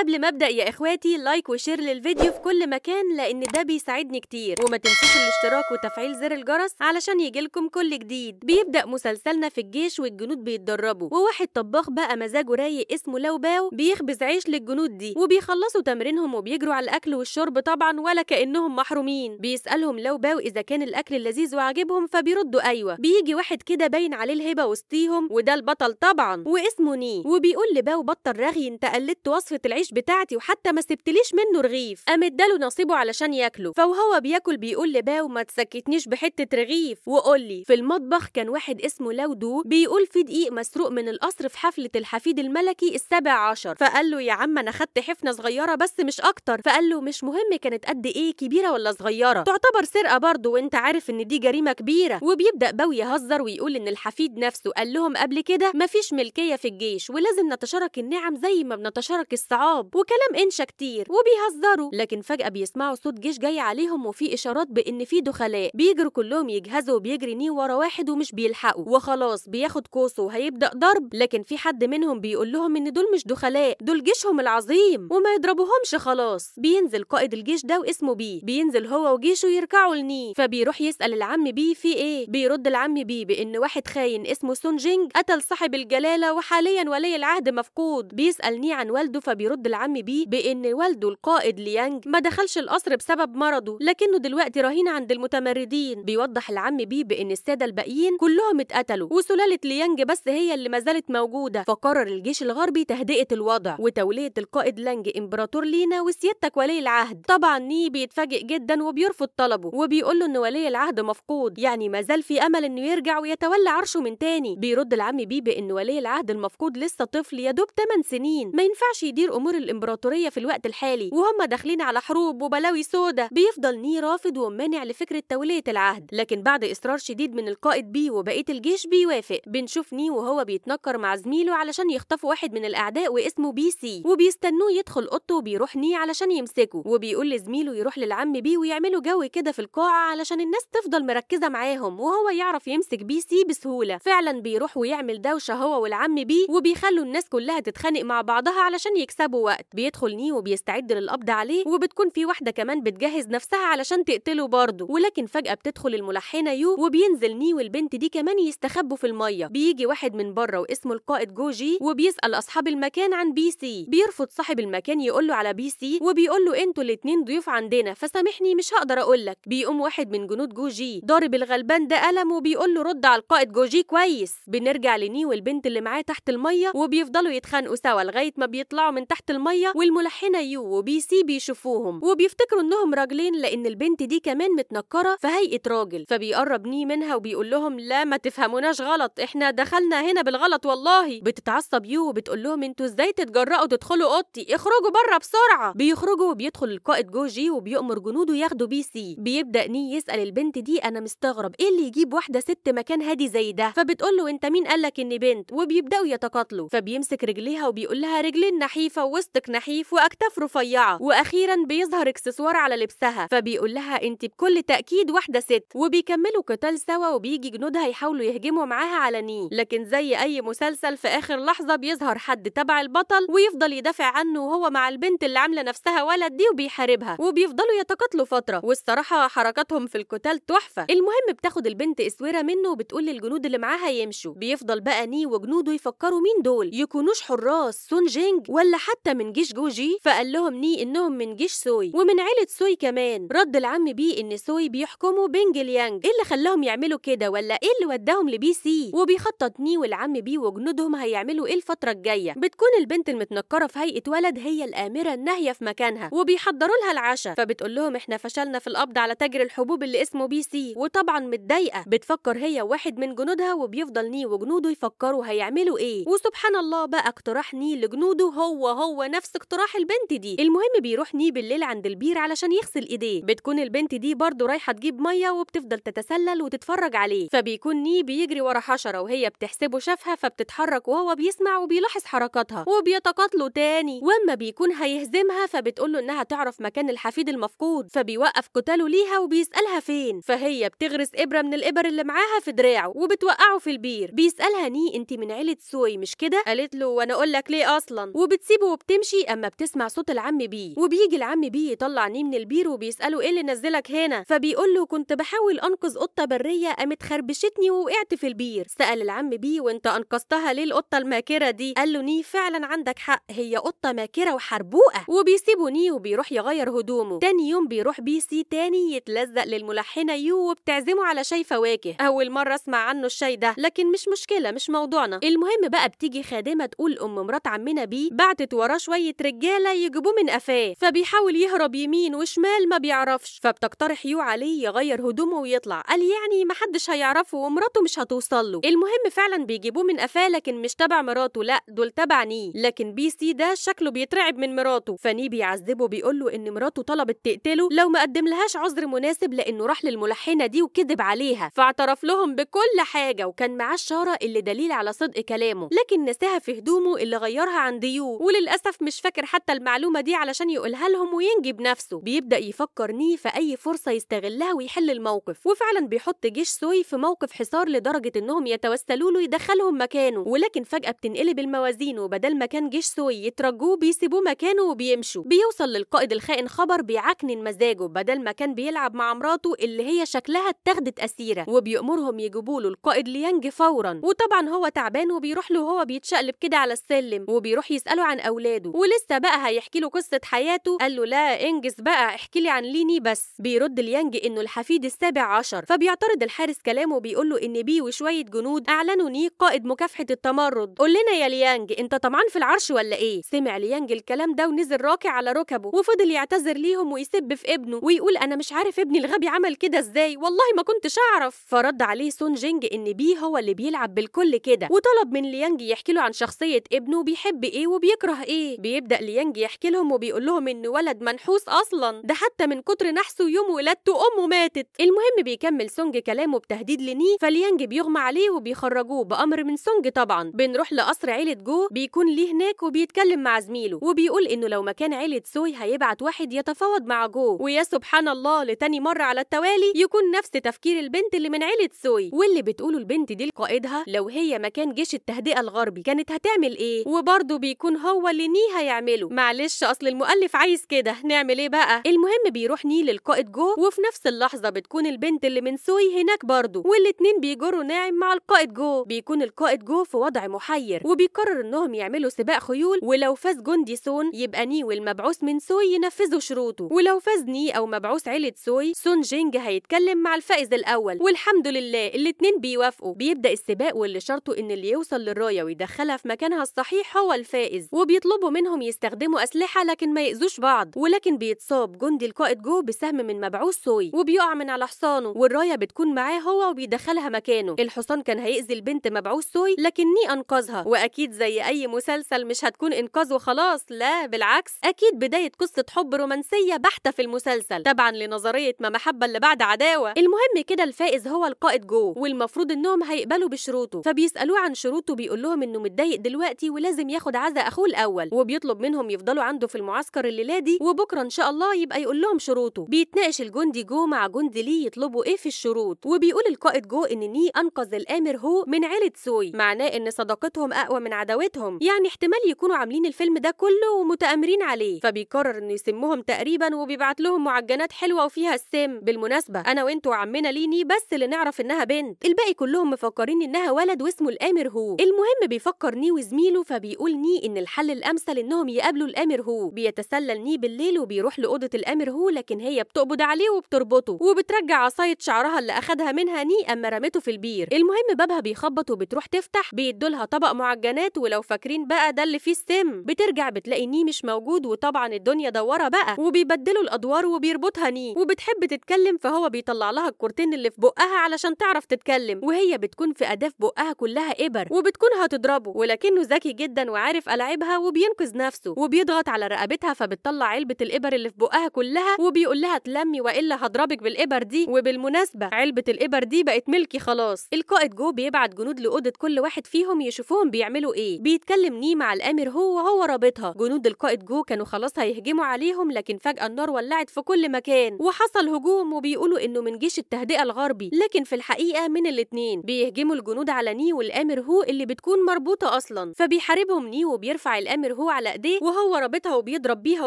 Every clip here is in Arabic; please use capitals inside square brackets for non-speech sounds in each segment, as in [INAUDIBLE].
قبل ما ابدا يا اخواتي لايك وشير للفيديو في كل مكان لان ده بيساعدني كتير وما تنسوش الاشتراك وتفعيل زر الجرس علشان يجيلكم كل جديد بيبدا مسلسلنا في الجيش والجنود بيتدربوا وواحد طباخ بقى مزاجه رايق اسمه لوباو بيخبز عيش للجنود دي وبيخلصوا تمرينهم وبيجروا على الاكل والشرب طبعا ولا كانهم محرومين بيسالهم لوباو اذا كان الاكل لذيذ وعاجبهم فبيردوا ايوه بيجي واحد كده باين عليه الهبه وسطيهم وده البطل طبعا واسمه ني وبيقول لباو بطل رغي انت قلدت وصفه العيش الرغيف بتاعتي وحتى ما سبتليش منه رغيف قام اداله نصيبه علشان ياكله فوهو بياكل بيقول لباو ما تسكتنيش بحته رغيف وقول لي في المطبخ كان واحد اسمه لودو بيقول في دقيق مسروق من القصر في حفله الحفيد الملكي السابع عشر فقال له يا عم انا خدت حفنه صغيره بس مش اكتر فقال له مش مهم كانت قد ايه كبيره ولا صغيره تعتبر سرقه برضه وانت عارف ان دي جريمه كبيره وبيبدا باو يهزر ويقول ان الحفيد نفسه قال لهم قبل كده مفيش ملكيه في الجيش ولازم نتشارك النعم زي ما بنتشارك الصعاب الطراب وكلام انشا كتير وبيهزروا لكن فجاه بيسمعوا صوت جيش جاي عليهم وفي اشارات بان في دخلاء بيجروا كلهم يجهزوا وبيجري نيه ورا واحد ومش بيلحقوا وخلاص بياخد كوسه وهيبدا ضرب لكن في حد منهم بيقول لهم ان دول مش دخلاء دول جيشهم العظيم وما يضربوهمش خلاص بينزل قائد الجيش ده واسمه بيه بينزل هو وجيشه يركعوا لني فبيروح يسال العم بيه في ايه بيرد العم بيه بان واحد خاين اسمه سون جينج قتل صاحب الجلاله وحاليا ولي العهد مفقود بيسال نيه عن والده فبيرد يرد العم بيه بإن والده القائد ليانج ما دخلش القصر بسبب مرضه لكنه دلوقتي رهين عند المتمردين بيوضح العم بيه بإن السادة الباقيين كلهم اتقتلوا وسلالة ليانج بس هي اللي ما زالت موجودة فقرر الجيش الغربي تهدئة الوضع وتولية القائد لانج إمبراطور لينا وسيادتك ولي العهد طبعا ني بيتفاجئ جدا وبيرفض طلبه وبيقول له إن ولي العهد مفقود يعني ما زال في أمل إنه يرجع ويتولى عرشه من تاني بيرد العم بيه بإن ولي العهد المفقود لسه طفل يا دوب 8 سنين ما ينفعش يدير أمور أمور الإمبراطورية في الوقت الحالي وهم داخلين على حروب وبلاوي سودا بيفضل ني رافض ومانع لفكرة تولية العهد لكن بعد إصرار شديد من القائد بي وبقية الجيش بيوافق بنشوف ني وهو بيتنكر مع زميله علشان يخطفوا واحد من الأعداء واسمه بي سي وبيستنوه يدخل أوضته وبيروح ني علشان يمسكه وبيقول لزميله يروح للعم بي ويعملوا جو كده في القاعة علشان الناس تفضل مركزة معاهم وهو يعرف يمسك بي سي بسهولة فعلا بيروح ويعمل دوشة هو والعم بي وبيخلوا الناس كلها تتخانق مع بعضها علشان يكسبوا عنده وقت بيدخل نيو بيستعد للقبض عليه وبتكون في واحده كمان بتجهز نفسها علشان تقتله برضه ولكن فجاه بتدخل الملحنه يو وبينزل نيو البنت دي كمان يستخبوا في الميه بيجي واحد من بره واسمه القائد جوجي وبيسال اصحاب المكان عن بي سي بيرفض صاحب المكان يقول له على بي سي وبيقول له انتوا الاتنين ضيوف عندنا فسامحني مش هقدر اقول لك بيقوم واحد من جنود جوجي ضارب الغلبان ده قلم وبيقول له رد على القائد جوجي كويس بنرجع لنيو البنت اللي معاه تحت الميه وبيفضلوا يتخانقوا سوا لغايه ما بيطلعوا من تحت تحت الميه والملحنه يو وبي سي بيشوفوهم وبيفتكروا انهم راجلين لان البنت دي كمان متنكره في هيئه راجل فبيقرب ني منها وبيقول لهم لا ما تفهموناش غلط احنا دخلنا هنا بالغلط والله بتتعصب يو وبتقول لهم انتوا ازاي تتجرأوا تدخلوا اوضتي اخرجوا بره بسرعه بيخرجوا وبيدخل القائد جوجي وبيأمر جنوده ياخدوا بي سي بيبدأ ني يسأل البنت دي انا مستغرب ايه اللي يجيب واحده ست مكان هادي زي ده فبتقول له انت مين قالك اني بنت وبيبدأوا يتقاتلوا فبيمسك رجليها وبيقول لها رجلين نحيفه وسطك نحيف واكتاف رفيعه واخيرا بيظهر اكسسوار على لبسها فبيقول لها انت بكل تاكيد واحده ست وبيكملوا قتال سوا وبيجي جنودها يحاولوا يهجموا معاها على ني لكن زي اي مسلسل في اخر لحظه بيظهر حد تبع البطل ويفضل يدافع عنه وهو مع البنت اللي عامله نفسها ولد دي وبيحاربها وبيفضلوا يتقاتلوا فتره والصراحه حركاتهم في القتال تحفه المهم بتاخد البنت اسوره منه وبتقول للجنود اللي معاها يمشوا بيفضل بقى ني وجنوده يفكروا مين دول يكونوش حراس سون جينج ولا حتى حتى من جيش جوجي فقال لهم ني انهم من جيش سوي ومن عيله سوي كمان رد العم بيه ان سوي بيحكموا بينج ليانج ايه اللي خلاهم يعملوا كده ولا ايه اللي وداهم لبي سي وبيخطط ني والعم بيه وجنودهم هيعملوا ايه الفتره الجايه بتكون البنت المتنكره في هيئه ولد هي الامره الناهيه في مكانها وبيحضروا لها العشاء فبتقول لهم احنا فشلنا في القبض على تاجر الحبوب اللي اسمه بي سي وطبعا متضايقه بتفكر هي واحد من جنودها وبيفضل ني وجنوده يفكروا هيعملوا ايه وسبحان الله بقى اقتراح ني لجنوده هو هو هو نفس اقتراح البنت دي المهم بيروح ني بالليل عند البير علشان يغسل ايديه بتكون البنت دي برضه رايحه تجيب ميه وبتفضل تتسلل وتتفرج عليه فبيكون ني بيجري ورا حشره وهي بتحسبه شافها فبتتحرك وهو بيسمع وبيلاحظ حركاتها وبيتقاتلوا تاني واما بيكون هيهزمها فبتقول له انها تعرف مكان الحفيد المفقود فبيوقف قتاله ليها وبيسالها فين فهي بتغرس ابره من الابر اللي معاها في دراعه وبتوقعه في البير بيسالها ني انت من عيله سوي مش كده قالت له وانا اقول لك ليه اصلا وبتسيبه بتمشي اما بتسمع صوت العم بي وبيجي العم بي يطلع نيه من البير وبيساله ايه اللي نزلك هنا فبيقول له كنت بحاول انقذ قطه بريه قامت خربشتني ووقعت في البير سال العم بي وانت انقذتها ليه القطه الماكره دي قال له نيه فعلا عندك حق هي قطه ماكره وحربوقه وبيسيبه نيه وبيروح يغير هدومه تاني يوم بيروح بي سي تاني يتلزق للملحنه يو وبتعزمه على شاي فواكه اول مره اسمع عنه الشاي ده لكن مش مشكله مش موضوعنا المهم بقى بتيجي خادمه تقول ام مرات عمنا بي بعتت وراه شوية رجالة يجيبوه من قفاه فبيحاول يهرب يمين وشمال ما بيعرفش فبتقترح يو عليه يغير هدومه ويطلع قال يعني محدش هيعرفه ومراته مش هتوصل له المهم فعلا بيجيبوه من قفاه لكن مش تبع مراته لا دول تبع ني لكن بي سي ده شكله بيترعب من مراته فني بيعذبه بيقول له ان مراته طلبت تقتله لو ما قدملهاش عذر مناسب لانه راح للملحنه دي وكذب عليها فاعترف لهم بكل حاجه وكان معاه الشاره اللي دليل على صدق كلامه لكن نساها في هدومه اللي غيرها عند يو وللاسف للأسف مش فاكر حتى المعلومة دي علشان يقولها لهم وينجي بنفسه بيبدأ يفكر ني في أي فرصة يستغلها ويحل الموقف وفعلا بيحط جيش سوي في موقف حصار لدرجة إنهم يتوسلوا له يدخلهم مكانه ولكن فجأة بتنقلب الموازين وبدل ما كان جيش سوي يترجوه بيسيبوه مكانه وبيمشوا بيوصل للقائد الخائن خبر بيعكنن مزاجه بدل ما كان بيلعب مع مراته اللي هي شكلها اتخذت أسيرة وبيأمرهم يجيبوا له القائد ليانج فورا وطبعا هو تعبان وبيروح له وهو بيتشقلب كده على السلم وبيروح يسأله عن أولاده ولاده ولسه بقى هيحكي له قصه حياته قال له لا انجز بقى احكي لي عن ليني بس بيرد ليانج انه الحفيد السابع عشر فبيعترض الحارس كلامه وبيقول له ان بي وشويه جنود اعلنوا ني قائد مكافحه التمرد قول لنا يا ليانج انت طمعان في العرش ولا ايه سمع ليانج الكلام ده ونزل راكع على ركبه وفضل يعتذر ليهم ويسب في ابنه ويقول انا مش عارف ابني الغبي عمل كده ازاي والله ما كنتش اعرف فرد عليه سون جينج ان بي هو اللي بيلعب بالكل كده وطلب من ليانج يحكي له عن شخصيه ابنه بيحب ايه وبيكره ايه ايه بيبدا ليانج يحكي لهم وبيقول لهم انه ولد منحوس اصلا ده حتى من كتر نحسه يوم ولادته امه ماتت المهم بيكمل سونج كلامه بتهديد لني فليانج بيغمى عليه وبيخرجوه بامر من سونج طبعا بنروح لقصر عيله جو بيكون ليه هناك وبيتكلم مع زميله وبيقول انه لو مكان عيله سوي هيبعت واحد يتفاوض مع جو ويا سبحان الله لتاني مره على التوالي يكون نفس تفكير البنت اللي من عيله سوي واللي بتقوله البنت دي لقائدها لو هي مكان جيش التهدئه الغربي كانت هتعمل ايه وبرضه بيكون هو اللي عايزينيها يعملوا معلش اصل المؤلف عايز كده نعمل ايه بقى المهم بيروح نيل القائد جو وفي نفس اللحظه بتكون البنت اللي من سوي هناك برضه والاتنين بيجروا ناعم مع القائد جو بيكون القائد جو في وضع محير وبيقرر انهم يعملوا سباق خيول ولو فاز جندي سون يبقى ني والمبعوث من سوي ينفذوا شروطه ولو فاز ني او مبعوث عيله سوي سون جينج هيتكلم مع الفائز الاول والحمد لله الاتنين بيوافقوا بيبدا السباق واللي شرطه ان اللي يوصل للرايه ويدخلها في مكانها الصحيح هو الفائز وبيطلب بيطلبوا منهم يستخدموا أسلحة لكن ما يأذوش بعض ولكن بيتصاب جندي القائد جو بسهم من مبعوث سوي وبيقع من على حصانه والراية بتكون معاه هو وبيدخلها مكانه الحصان كان هيأذي البنت مبعوث سوي ني أنقذها وأكيد زي أي مسلسل مش هتكون إنقاذ وخلاص لا بالعكس أكيد بداية قصة حب رومانسية بحتة في المسلسل طبعا لنظرية ما محبة اللي بعد عداوة المهم كده الفائز هو القائد جو والمفروض إنهم هيقبلوا بشروطه فبيسألوه عن شروطه بيقول لهم إنه متضايق دلوقتي ولازم ياخد عزا أخوه الأول الأول وبيطلب منهم يفضلوا عنده في المعسكر الليلة دي وبكرة إن شاء الله يبقى يقول لهم شروطه بيتناقش الجندي جو مع جندي لي يطلبوا إيه في الشروط وبيقول القائد جو إن ني أنقذ الآمر هو من عيلة سوي معناه إن صداقتهم أقوى من عداوتهم يعني احتمال يكونوا عاملين الفيلم ده كله ومتآمرين عليه فبيقرر إنه يسمهم تقريبا وبيبعت لهم معجنات حلوة وفيها السم بالمناسبة أنا وأنتوا وعمنا ليني بس اللي نعرف إنها بنت الباقي كلهم مفكرين إنها ولد واسمه الآمر هو المهم بيفكر ني وزميله فبيقول ني إن الحل الامر خمسة لأنهم يقابلوا الأمر هو بيتسلل ني بالليل وبيروح لأوضة الأمر هو لكن هي بتقبض عليه وبتربطه وبترجع عصاية شعرها اللي أخدها منها ني أما رمته في البير المهم بابها بيخبط وبتروح تفتح بيدولها طبق معجنات ولو فاكرين بقى ده اللي فيه السم بترجع بتلاقي ني مش موجود وطبعا الدنيا دورة بقى وبيبدلوا الأدوار وبيربطها ني وبتحب تتكلم فهو بيطلع لها الكورتين اللي في بقها علشان تعرف تتكلم وهي بتكون في أداة في بقها كلها إبر وبتكون هتضربه ولكنه ذكي جدا وعارف ألعبها وبي بينقذ نفسه وبيضغط على رقبتها فبتطلع علبة الإبر اللي في بقها كلها وبيقول لها تلمي وإلا هضربك بالإبر دي وبالمناسبة علبة الإبر دي بقت ملكي خلاص القائد جو بيبعت جنود لأوضة كل واحد فيهم يشوفوهم بيعملوا إيه بيتكلم ني مع الامر هو وهو رابطها جنود القائد جو كانوا خلاص هيهجموا عليهم لكن فجأة النار ولعت في كل مكان وحصل هجوم وبيقولوا إنه من جيش التهدئة الغربي لكن في الحقيقة من الاتنين بيهجموا الجنود على ني والامر هو اللي بتكون مربوطة أصلا فبيحاربهم ني وبيرفع الامر النمر هو على ايديه وهو رابطها وبيضرب بيها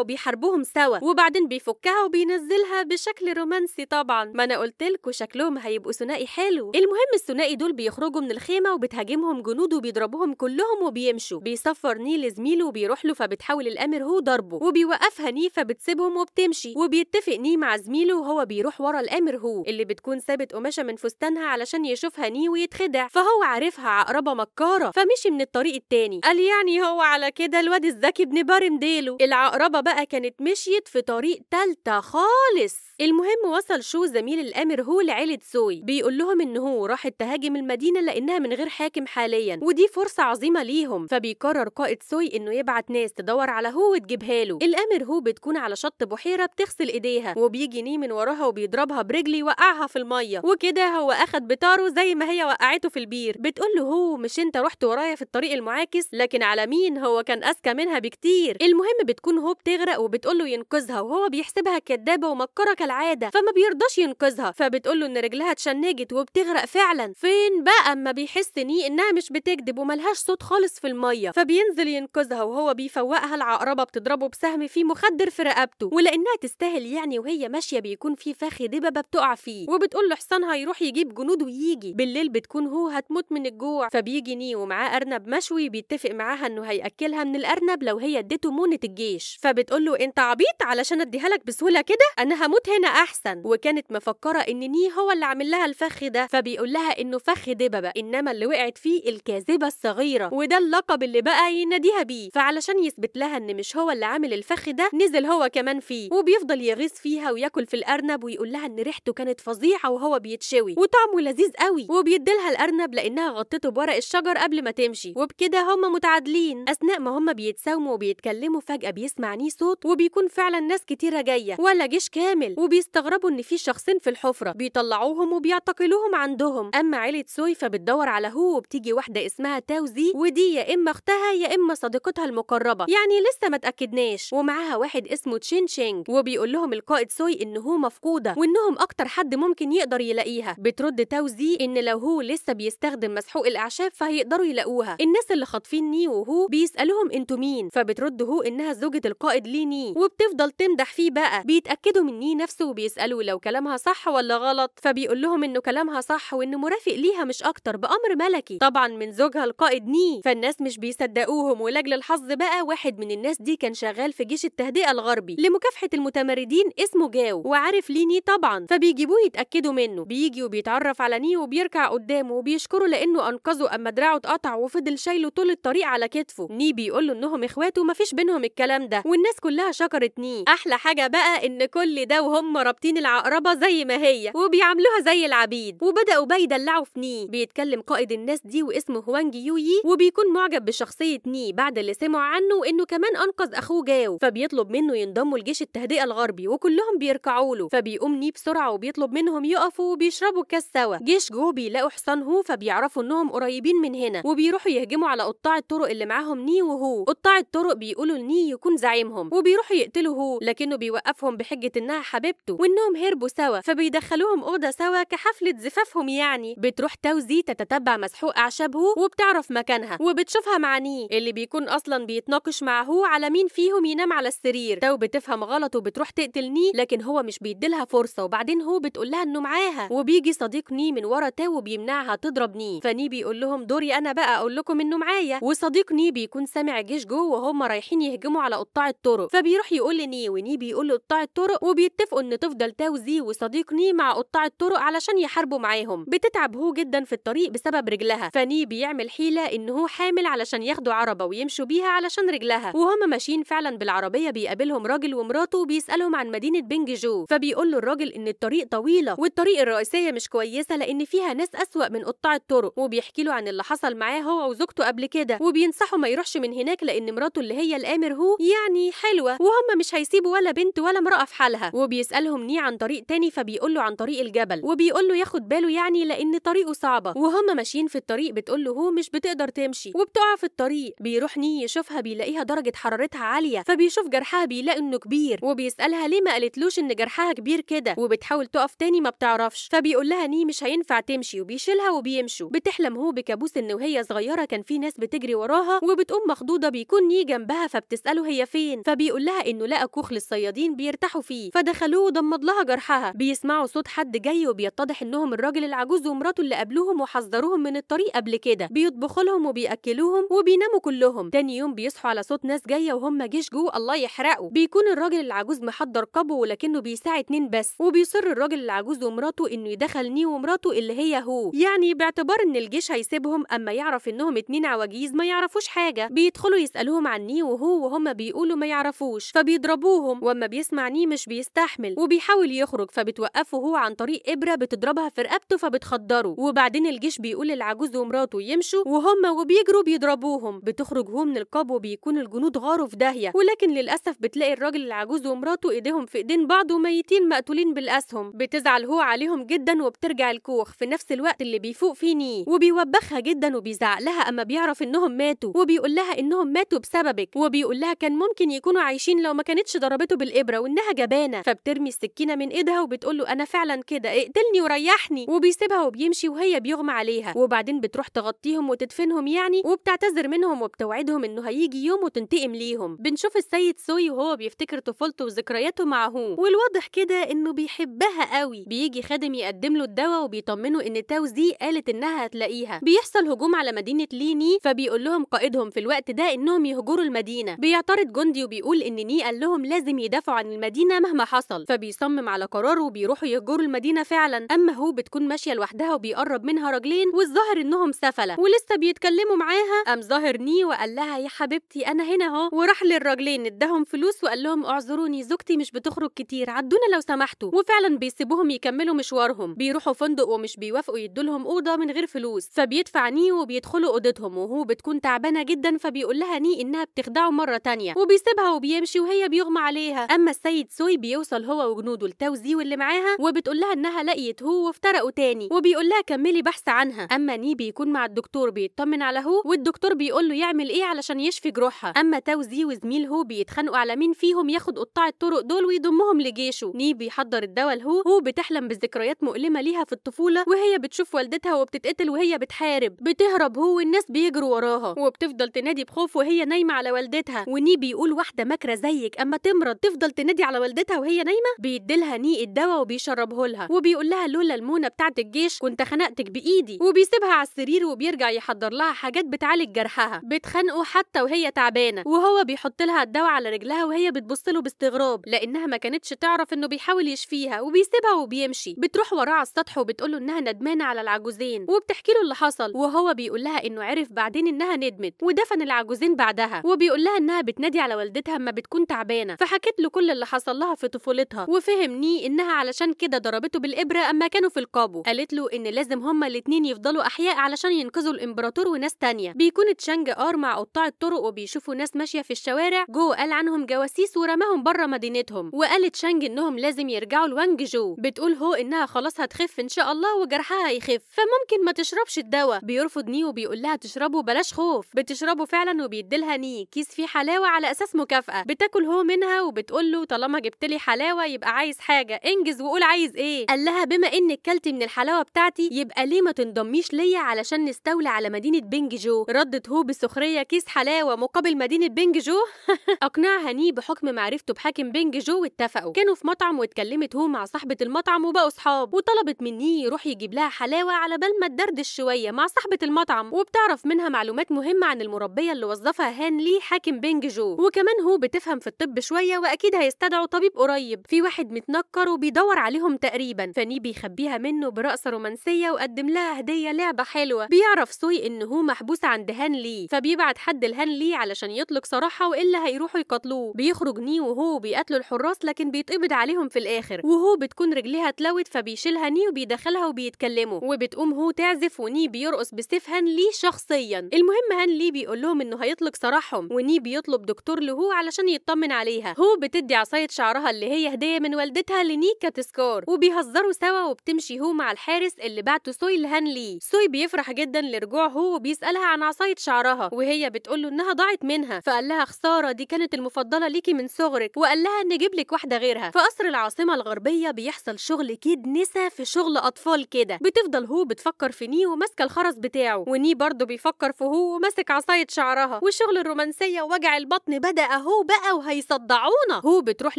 وبيحاربوهم سوا وبعدين بيفكها وبينزلها بشكل رومانسي طبعا ما انا قلت لكم شكلهم هيبقوا ثنائي حلو المهم الثنائي دول بيخرجوا من الخيمه وبتهاجمهم جنود وبيضربوهم كلهم وبيمشوا بيصفر نيل لزميله وبيروح له فبتحاول الامر هو ضربه وبيوقفها ني فبتسيبهم وبتمشي وبيتفق ني مع زميله وهو بيروح ورا الامر هو اللي بتكون سابت قماشه من فستانها علشان يشوفها ني ويتخدع فهو عارفها عقربه مكاره فمشي من الطريق التاني قال يعني هو على كده الواد الذكي ابن برمديله العقربة بقى كانت مشيت في طريق تالتة خالص المهم وصل شو زميل الامر هو لعيلة سوي بيقول لهم ان هو راحت تهاجم المدينة لانها من غير حاكم حاليا ودي فرصة عظيمة ليهم فبيقرر قائد سوي انه يبعت ناس تدور على هو وتجيبها له الامر هو بتكون على شط بحيرة بتغسل ايديها وبيجي ني من وراها وبيضربها برجلي يوقعها في المية وكده هو اخد بتاره زي ما هي وقعته في البير بتقول له هو مش انت رحت ورايا في الطريق المعاكس لكن على مين هو كان اذكى منها بكتير المهم بتكون هو بتغرق وبتقوله ينقذها وهو بيحسبها كدابه ومكره كالعاده فما بيرضاش ينقذها فبتقوله ان رجلها اتشنجت وبتغرق فعلا فين بقى اما بيحس ني انها مش بتكذب وملهاش صوت خالص في الميه فبينزل ينقذها وهو بيفوقها العقربه بتضربه بسهم فيه مخدر في رقبته ولانها تستاهل يعني وهي ماشيه بيكون في فخ دببه بتقع فيه وبتقول له حصانها يروح يجيب جنود ويجي بالليل بتكون هو هتموت من الجوع فبيجي ني ومعاه ارنب مشوي بيتفق معاها انه هياكلها من الأرنب الارنب لو هي اديته مونه الجيش فبتقول له انت عبيط علشان اديها لك بسهوله كده انا هموت هنا احسن وكانت مفكره ان ني هو اللي عامل لها الفخ ده فبيقول لها انه فخ دببه انما اللي وقعت فيه الكاذبه الصغيره وده اللقب اللي بقى يناديها بيه فعلشان يثبت لها ان مش هو اللي عامل الفخ ده نزل هو كمان فيه وبيفضل يغيظ فيها وياكل في الارنب ويقول لها ان ريحته كانت فظيعه وهو بيتشوي وطعمه لذيذ قوي وبيديلها الارنب لانها غطته بورق الشجر قبل ما تمشي وبكده هم متعادلين اثناء ما هم بيتساوموا وبيتكلموا فجأة بيسمع صوت وبيكون فعلا ناس كتيرة جاية ولا جيش كامل وبيستغربوا إن في شخصين في الحفرة بيطلعوهم وبيعتقلوهم عندهم أما عيلة سوي فبتدور على هو وبتيجي واحدة اسمها تاوزي ودي يا إما أختها يا إما صديقتها المقربة يعني لسه ما تأكدناش ومعاها واحد اسمه تشين شينج وبيقول لهم القائد سوي إن هو مفقودة وإنهم أكتر حد ممكن يقدر يلاقيها بترد تاوزي إن لو هو لسه بيستخدم مسحوق الأعشاب فهيقدروا يلاقوها الناس اللي خاطفين ني وهو بيسألهم انتوا انتوا مين فبترد هو انها زوجة القائد ليني وبتفضل تمدح فيه بقى بيتاكدوا من ني نفسه وبيسالوا لو كلامها صح ولا غلط فبيقول لهم انه كلامها صح وانه مرافق ليها مش اكتر بامر ملكي طبعا من زوجها القائد ني فالناس مش بيصدقوهم ولاجل الحظ بقى واحد من الناس دي كان شغال في جيش التهدئه الغربي لمكافحه المتمردين اسمه جاو وعارف ليني طبعا فبيجيبوه يتاكدوا منه بيجي وبيتعرف على ني وبيركع قدامه وبيشكره لانه انقذه اما دراعه اتقطع وفضل شايله طول الطريق على كتفه ني بيقول له انهم اخوات ومفيش بينهم الكلام ده والناس كلها شكرت نيه احلى حاجه بقى ان كل ده وهم رابطين العقربه زي ما هي وبيعاملوها زي العبيد وبداوا بقى يدلعوا في نيه بيتكلم قائد الناس دي واسمه هوانج يوي وبيكون معجب بشخصيه نيه بعد اللي سمعوا عنه وانه كمان انقذ اخوه جاو فبيطلب منه ينضموا لجيش التهدئه الغربي وكلهم بيركعوا له فبيقوم نيه بسرعه وبيطلب منهم يقفوا وبيشربوا الكاس سوا جيش جو بيلاقوا حصان هو فبيعرفوا انهم قريبين من هنا وبيروحوا يهجموا على قطاع الطرق اللي معاهم نيه وهو قطاع الطرق بيقولوا لني يكون زعيمهم وبيروحوا يقتلوا هو لكنه بيوقفهم بحجه انها حبيبته وانهم هربوا سوا فبيدخلوهم اوضه سوا كحفله زفافهم يعني بتروح توزي تتتبع مسحوق اعشاب هو وبتعرف مكانها وبتشوفها مع ني اللي بيكون اصلا بيتناقش مع هو على مين فيهم ينام على السرير تو بتفهم غلط وبتروح تقتل ني لكن هو مش بيديلها فرصه وبعدين هو بتقول لها انه معاها وبيجي صديق ني من ورا تاو وبيمنعها تضرب ني فني بيقول لهم دوري انا بقى اقول لكم انه معايا وصديق ني بيكون سامع الجيش جوه وهم رايحين يهجموا على قطاع الطرق فبيروح يقول لني وني بيقول لقطاع الطرق وبيتفقوا ان تفضل تاوزي وصديق ني مع قطاع الطرق علشان يحاربوا معاهم بتتعب هو جدا في الطريق بسبب رجلها فني بيعمل حيله ان هو حامل علشان ياخدوا عربه ويمشوا بيها علشان رجلها وهم ماشيين فعلا بالعربيه بيقابلهم راجل ومراته وبيسالهم عن مدينه بنج جو فبيقول له الراجل ان الطريق طويله والطريق الرئيسيه مش كويسه لان فيها ناس اسوا من قطاع الطرق وبيحكي له عن اللي حصل معاه هو وزوجته قبل كده وبينصحه ما يروحش من هناك هناك لأن مراته اللي هي الآمر هو يعني حلوة وهم مش هيسيبوا ولا بنت ولا امرأة في حالها وبيسألهم ني عن طريق تاني فبيقول له عن طريق الجبل وبيقول له ياخد باله يعني لأن طريقه صعبة وهم ماشيين في الطريق بتقول له هو مش بتقدر تمشي وبتقع في الطريق بيروح ني يشوفها بيلاقيها درجة حرارتها عالية فبيشوف جرحها بيلاقي إنه كبير وبيسألها ليه ما قالتلوش إن جرحها كبير كده وبتحاول تقف تاني ما بتعرفش فبيقول لها ني مش هينفع تمشي وبيشيلها وبيمشوا بتحلم هو بكابوس إن وهي صغيرة كان في ناس بتجري وراها وبتقوم مخضوضة فبيكون ني جنبها فبتسأله هي فين فبيقول لها إنه لقى كوخ للصيادين بيرتاحوا فيه فدخلوه ودمض لها جرحها بيسمعوا صوت حد جاي وبيتضح إنهم الراجل العجوز ومراته اللي قابلوهم وحذروهم من الطريق قبل كده بيطبخوا لهم وبيأكلوهم وبيناموا كلهم تاني يوم بيصحوا على صوت ناس جاية وهم جيش جوه الله يحرقه بيكون الراجل العجوز محضر قبو ولكنه بيساعد اتنين بس وبيصر الراجل العجوز ومراته إنه يدخل نيه ومراته اللي هي هو يعني باعتبار إن الجيش هيسيبهم أما يعرف إنهم اتنين عواجيز ما يعرفوش حاجة بيدخلوا يسألوهم عني وهو وهم بيقولوا ما يعرفوش فبيضربوهم واما بيسمع نيه مش بيستحمل وبيحاول يخرج فبتوقفه هو عن طريق إبرة بتضربها في رقبته فبتخدره وبعدين الجيش بيقول للعجوز ومراته يمشوا وهم وبيجروا بيضربوهم بتخرج هو من القبو بيكون الجنود غاروا في داهية ولكن للأسف بتلاقي الراجل العجوز ومراته إيديهم في إيدين بعض وميتين مقتولين بالأسهم بتزعل هو عليهم جدا وبترجع الكوخ في نفس الوقت اللي بيفوق فيه نيه وبيوبخها جدا وبيزعق لها أما بيعرف إنهم ماتوا وبيقول لها إنهم ماتوا بسببك وبيقول لها كان ممكن يكونوا عايشين لو ما كانتش ضربته بالابره وانها جبانه فبترمي السكينه من ايدها وبتقول له انا فعلا كده اقتلني وريحني وبيسيبها وبيمشي وهي بيغمى عليها وبعدين بتروح تغطيهم وتدفنهم يعني وبتعتذر منهم وبتوعدهم انه هيجي يوم وتنتقم ليهم بنشوف السيد سوي وهو بيفتكر طفولته وذكرياته مع هو والواضح كده انه بيحبها قوي بيجي خادم يقدم له الدواء وبيطمنه ان تاو دي قالت انها هتلاقيها بيحصل هجوم على مدينه ليني فبيقول لهم قائدهم في الوقت ده انهم يهجروا المدينه بيعترض جندي وبيقول ان ني قال لهم لازم يدافعوا عن المدينه مهما حصل فبيصمم على قراره وبيروحوا يهجروا المدينه فعلا اما هو بتكون ماشيه لوحدها وبيقرب منها راجلين والظاهر انهم سفله ولسه بيتكلموا معاها قام ظاهر ني وقال لها يا حبيبتي انا هنا اهو وراح للراجلين اداهم فلوس وقال لهم اعذروني زوجتي مش بتخرج كتير عدونا لو سمحتوا وفعلا بيسيبوهم يكملوا مشوارهم بيروحوا فندق ومش بيوافقوا يدولهم اوضه من غير فلوس فبيدفع ني وبيدخلوا اوضتهم وهو بتكون تعبانه جدا فبيقول لها هني انها بتخدعه مره تانية وبيسيبها وبيمشي وهي بيغمى عليها اما السيد سوي بيوصل هو وجنوده لتوزي واللي معاها وبتقول لها انها لقيت هو وافترقوا تاني وبيقول لها كملي بحث عنها اما ني بيكون مع الدكتور بيطمن على هو والدكتور بيقول له يعمل ايه علشان يشفي جروحها اما توزي وزميل هو بيتخانقوا على مين فيهم ياخد قطاع الطرق دول ويضمهم لجيشه ني بيحضر الدواء لهو هو بتحلم بذكريات مؤلمه ليها في الطفوله وهي بتشوف والدتها وبتتقتل وهي بتحارب بتهرب هو والناس بيجروا وراها وبتفضل تنادي بخوف وهي نايمه على والدتها وني بيقول واحده مكره زيك اما تمرض تفضل تنادي على والدتها وهي نايمه بيديلها ني الدواء وبيشربه لها وبيقول لها لولا المونه بتاعه الجيش كنت خنقتك بايدي وبيسيبها على السرير وبيرجع يحضر لها حاجات بتعالج جرحها بتخانقه حتى وهي تعبانه وهو بيحط لها الدواء على رجلها وهي بتبص له باستغراب لانها ما كانتش تعرف انه بيحاول يشفيها وبيسيبها وبيمشي بتروح وراه على السطح وبتقول له انها ندمانه على العجوزين وبتحكي له اللي حصل وهو بيقول لها انه عرف بعدين انها ندمت ودفن العجوزين جوزين بعدها وبيقول لها انها بتنادي على والدتها اما بتكون تعبانه فحكت له كل اللي حصل لها في طفولتها وفهمني انها علشان كده ضربته بالابره اما كانوا في القابو قالت له ان لازم هما الاثنين يفضلوا احياء علشان ينقذوا الامبراطور وناس تانية بيكون تشانج ار مع قطاع الطرق وبيشوفوا ناس ماشيه في الشوارع جو قال عنهم جواسيس ورماهم بره مدينتهم وقالت شانج انهم لازم يرجعوا لوانج جو بتقول هو انها خلاص هتخف ان شاء الله وجرحها هيخف فممكن ما تشربش الدواء بيرفض ني وبيقول لها تشربه بلاش خوف بتشربه فعلا وبيديلها نيه كيس فيه حلاوه على اساس مكافاه بتاكل هو منها وبتقول له طالما جبت لي حلاوه يبقى عايز حاجه انجز وقول عايز ايه قال لها بما انك كلتي من الحلاوه بتاعتي يبقى ليه ما تنضميش ليا علشان نستولى على مدينه بينج جو ردت هو بسخريه كيس حلاوه مقابل مدينه بينج جو [LAUGHS] اقنعها نيه بحكم معرفته بحاكم بينج جو واتفقوا كانوا في مطعم واتكلمت هو مع صاحبه المطعم وبقوا صحاب وطلبت من نيه يروح يجيب لها حلاوه على بال ما تدردش شويه مع صاحبه المطعم وبتعرف منها معلومات مهمه عن المربيه اللي موظفها هان لي حاكم بينج جو وكمان هو بتفهم في الطب شويه واكيد هيستدعوا طبيب قريب في واحد متنكر وبيدور عليهم تقريبا فني بيخبيها منه برقصه رومانسيه وقدم لها هديه لعبه حلوه بيعرف سوي ان هو محبوس عند هان لي فبيبعت حد لهان لي علشان يطلق سراحه والا هيروحوا يقتلوه بيخرج ني وهو بيقتلوا الحراس لكن بيتقبض عليهم في الاخر وهو بتكون رجليها اتلوت فبيشيلها ني وبيدخلها وبيتكلموا وبتقوم هو تعزف وني بيرقص بسيف هان لي شخصيا المهم هان لي بيقول لهم انه بيطلق سراحهم وني بيطلب دكتور لهو علشان يطمن عليها هو بتدي عصاية شعرها اللي هي هدية من والدتها لني كتذكار وبيهزروا سوا وبتمشي هو مع الحارس اللي بعته سوي لهان لي سوي بيفرح جدا لرجوع هو وبيسألها عن عصاية شعرها وهي بتقوله إنها ضاعت منها فقال لها خسارة دي كانت المفضلة ليكي من صغرك وقال لها جيب لك واحدة غيرها في قصر العاصمة الغربية بيحصل شغل كيد نسا في شغل أطفال كده بتفضل هو بتفكر في ني وماسكة الخرز بتاعه وني برضه بيفكر في هو وماسك عصاية شعرها وشغل الرومانسيه وجع البطن بدا اهو بقى وهيصدعونا هو بتروح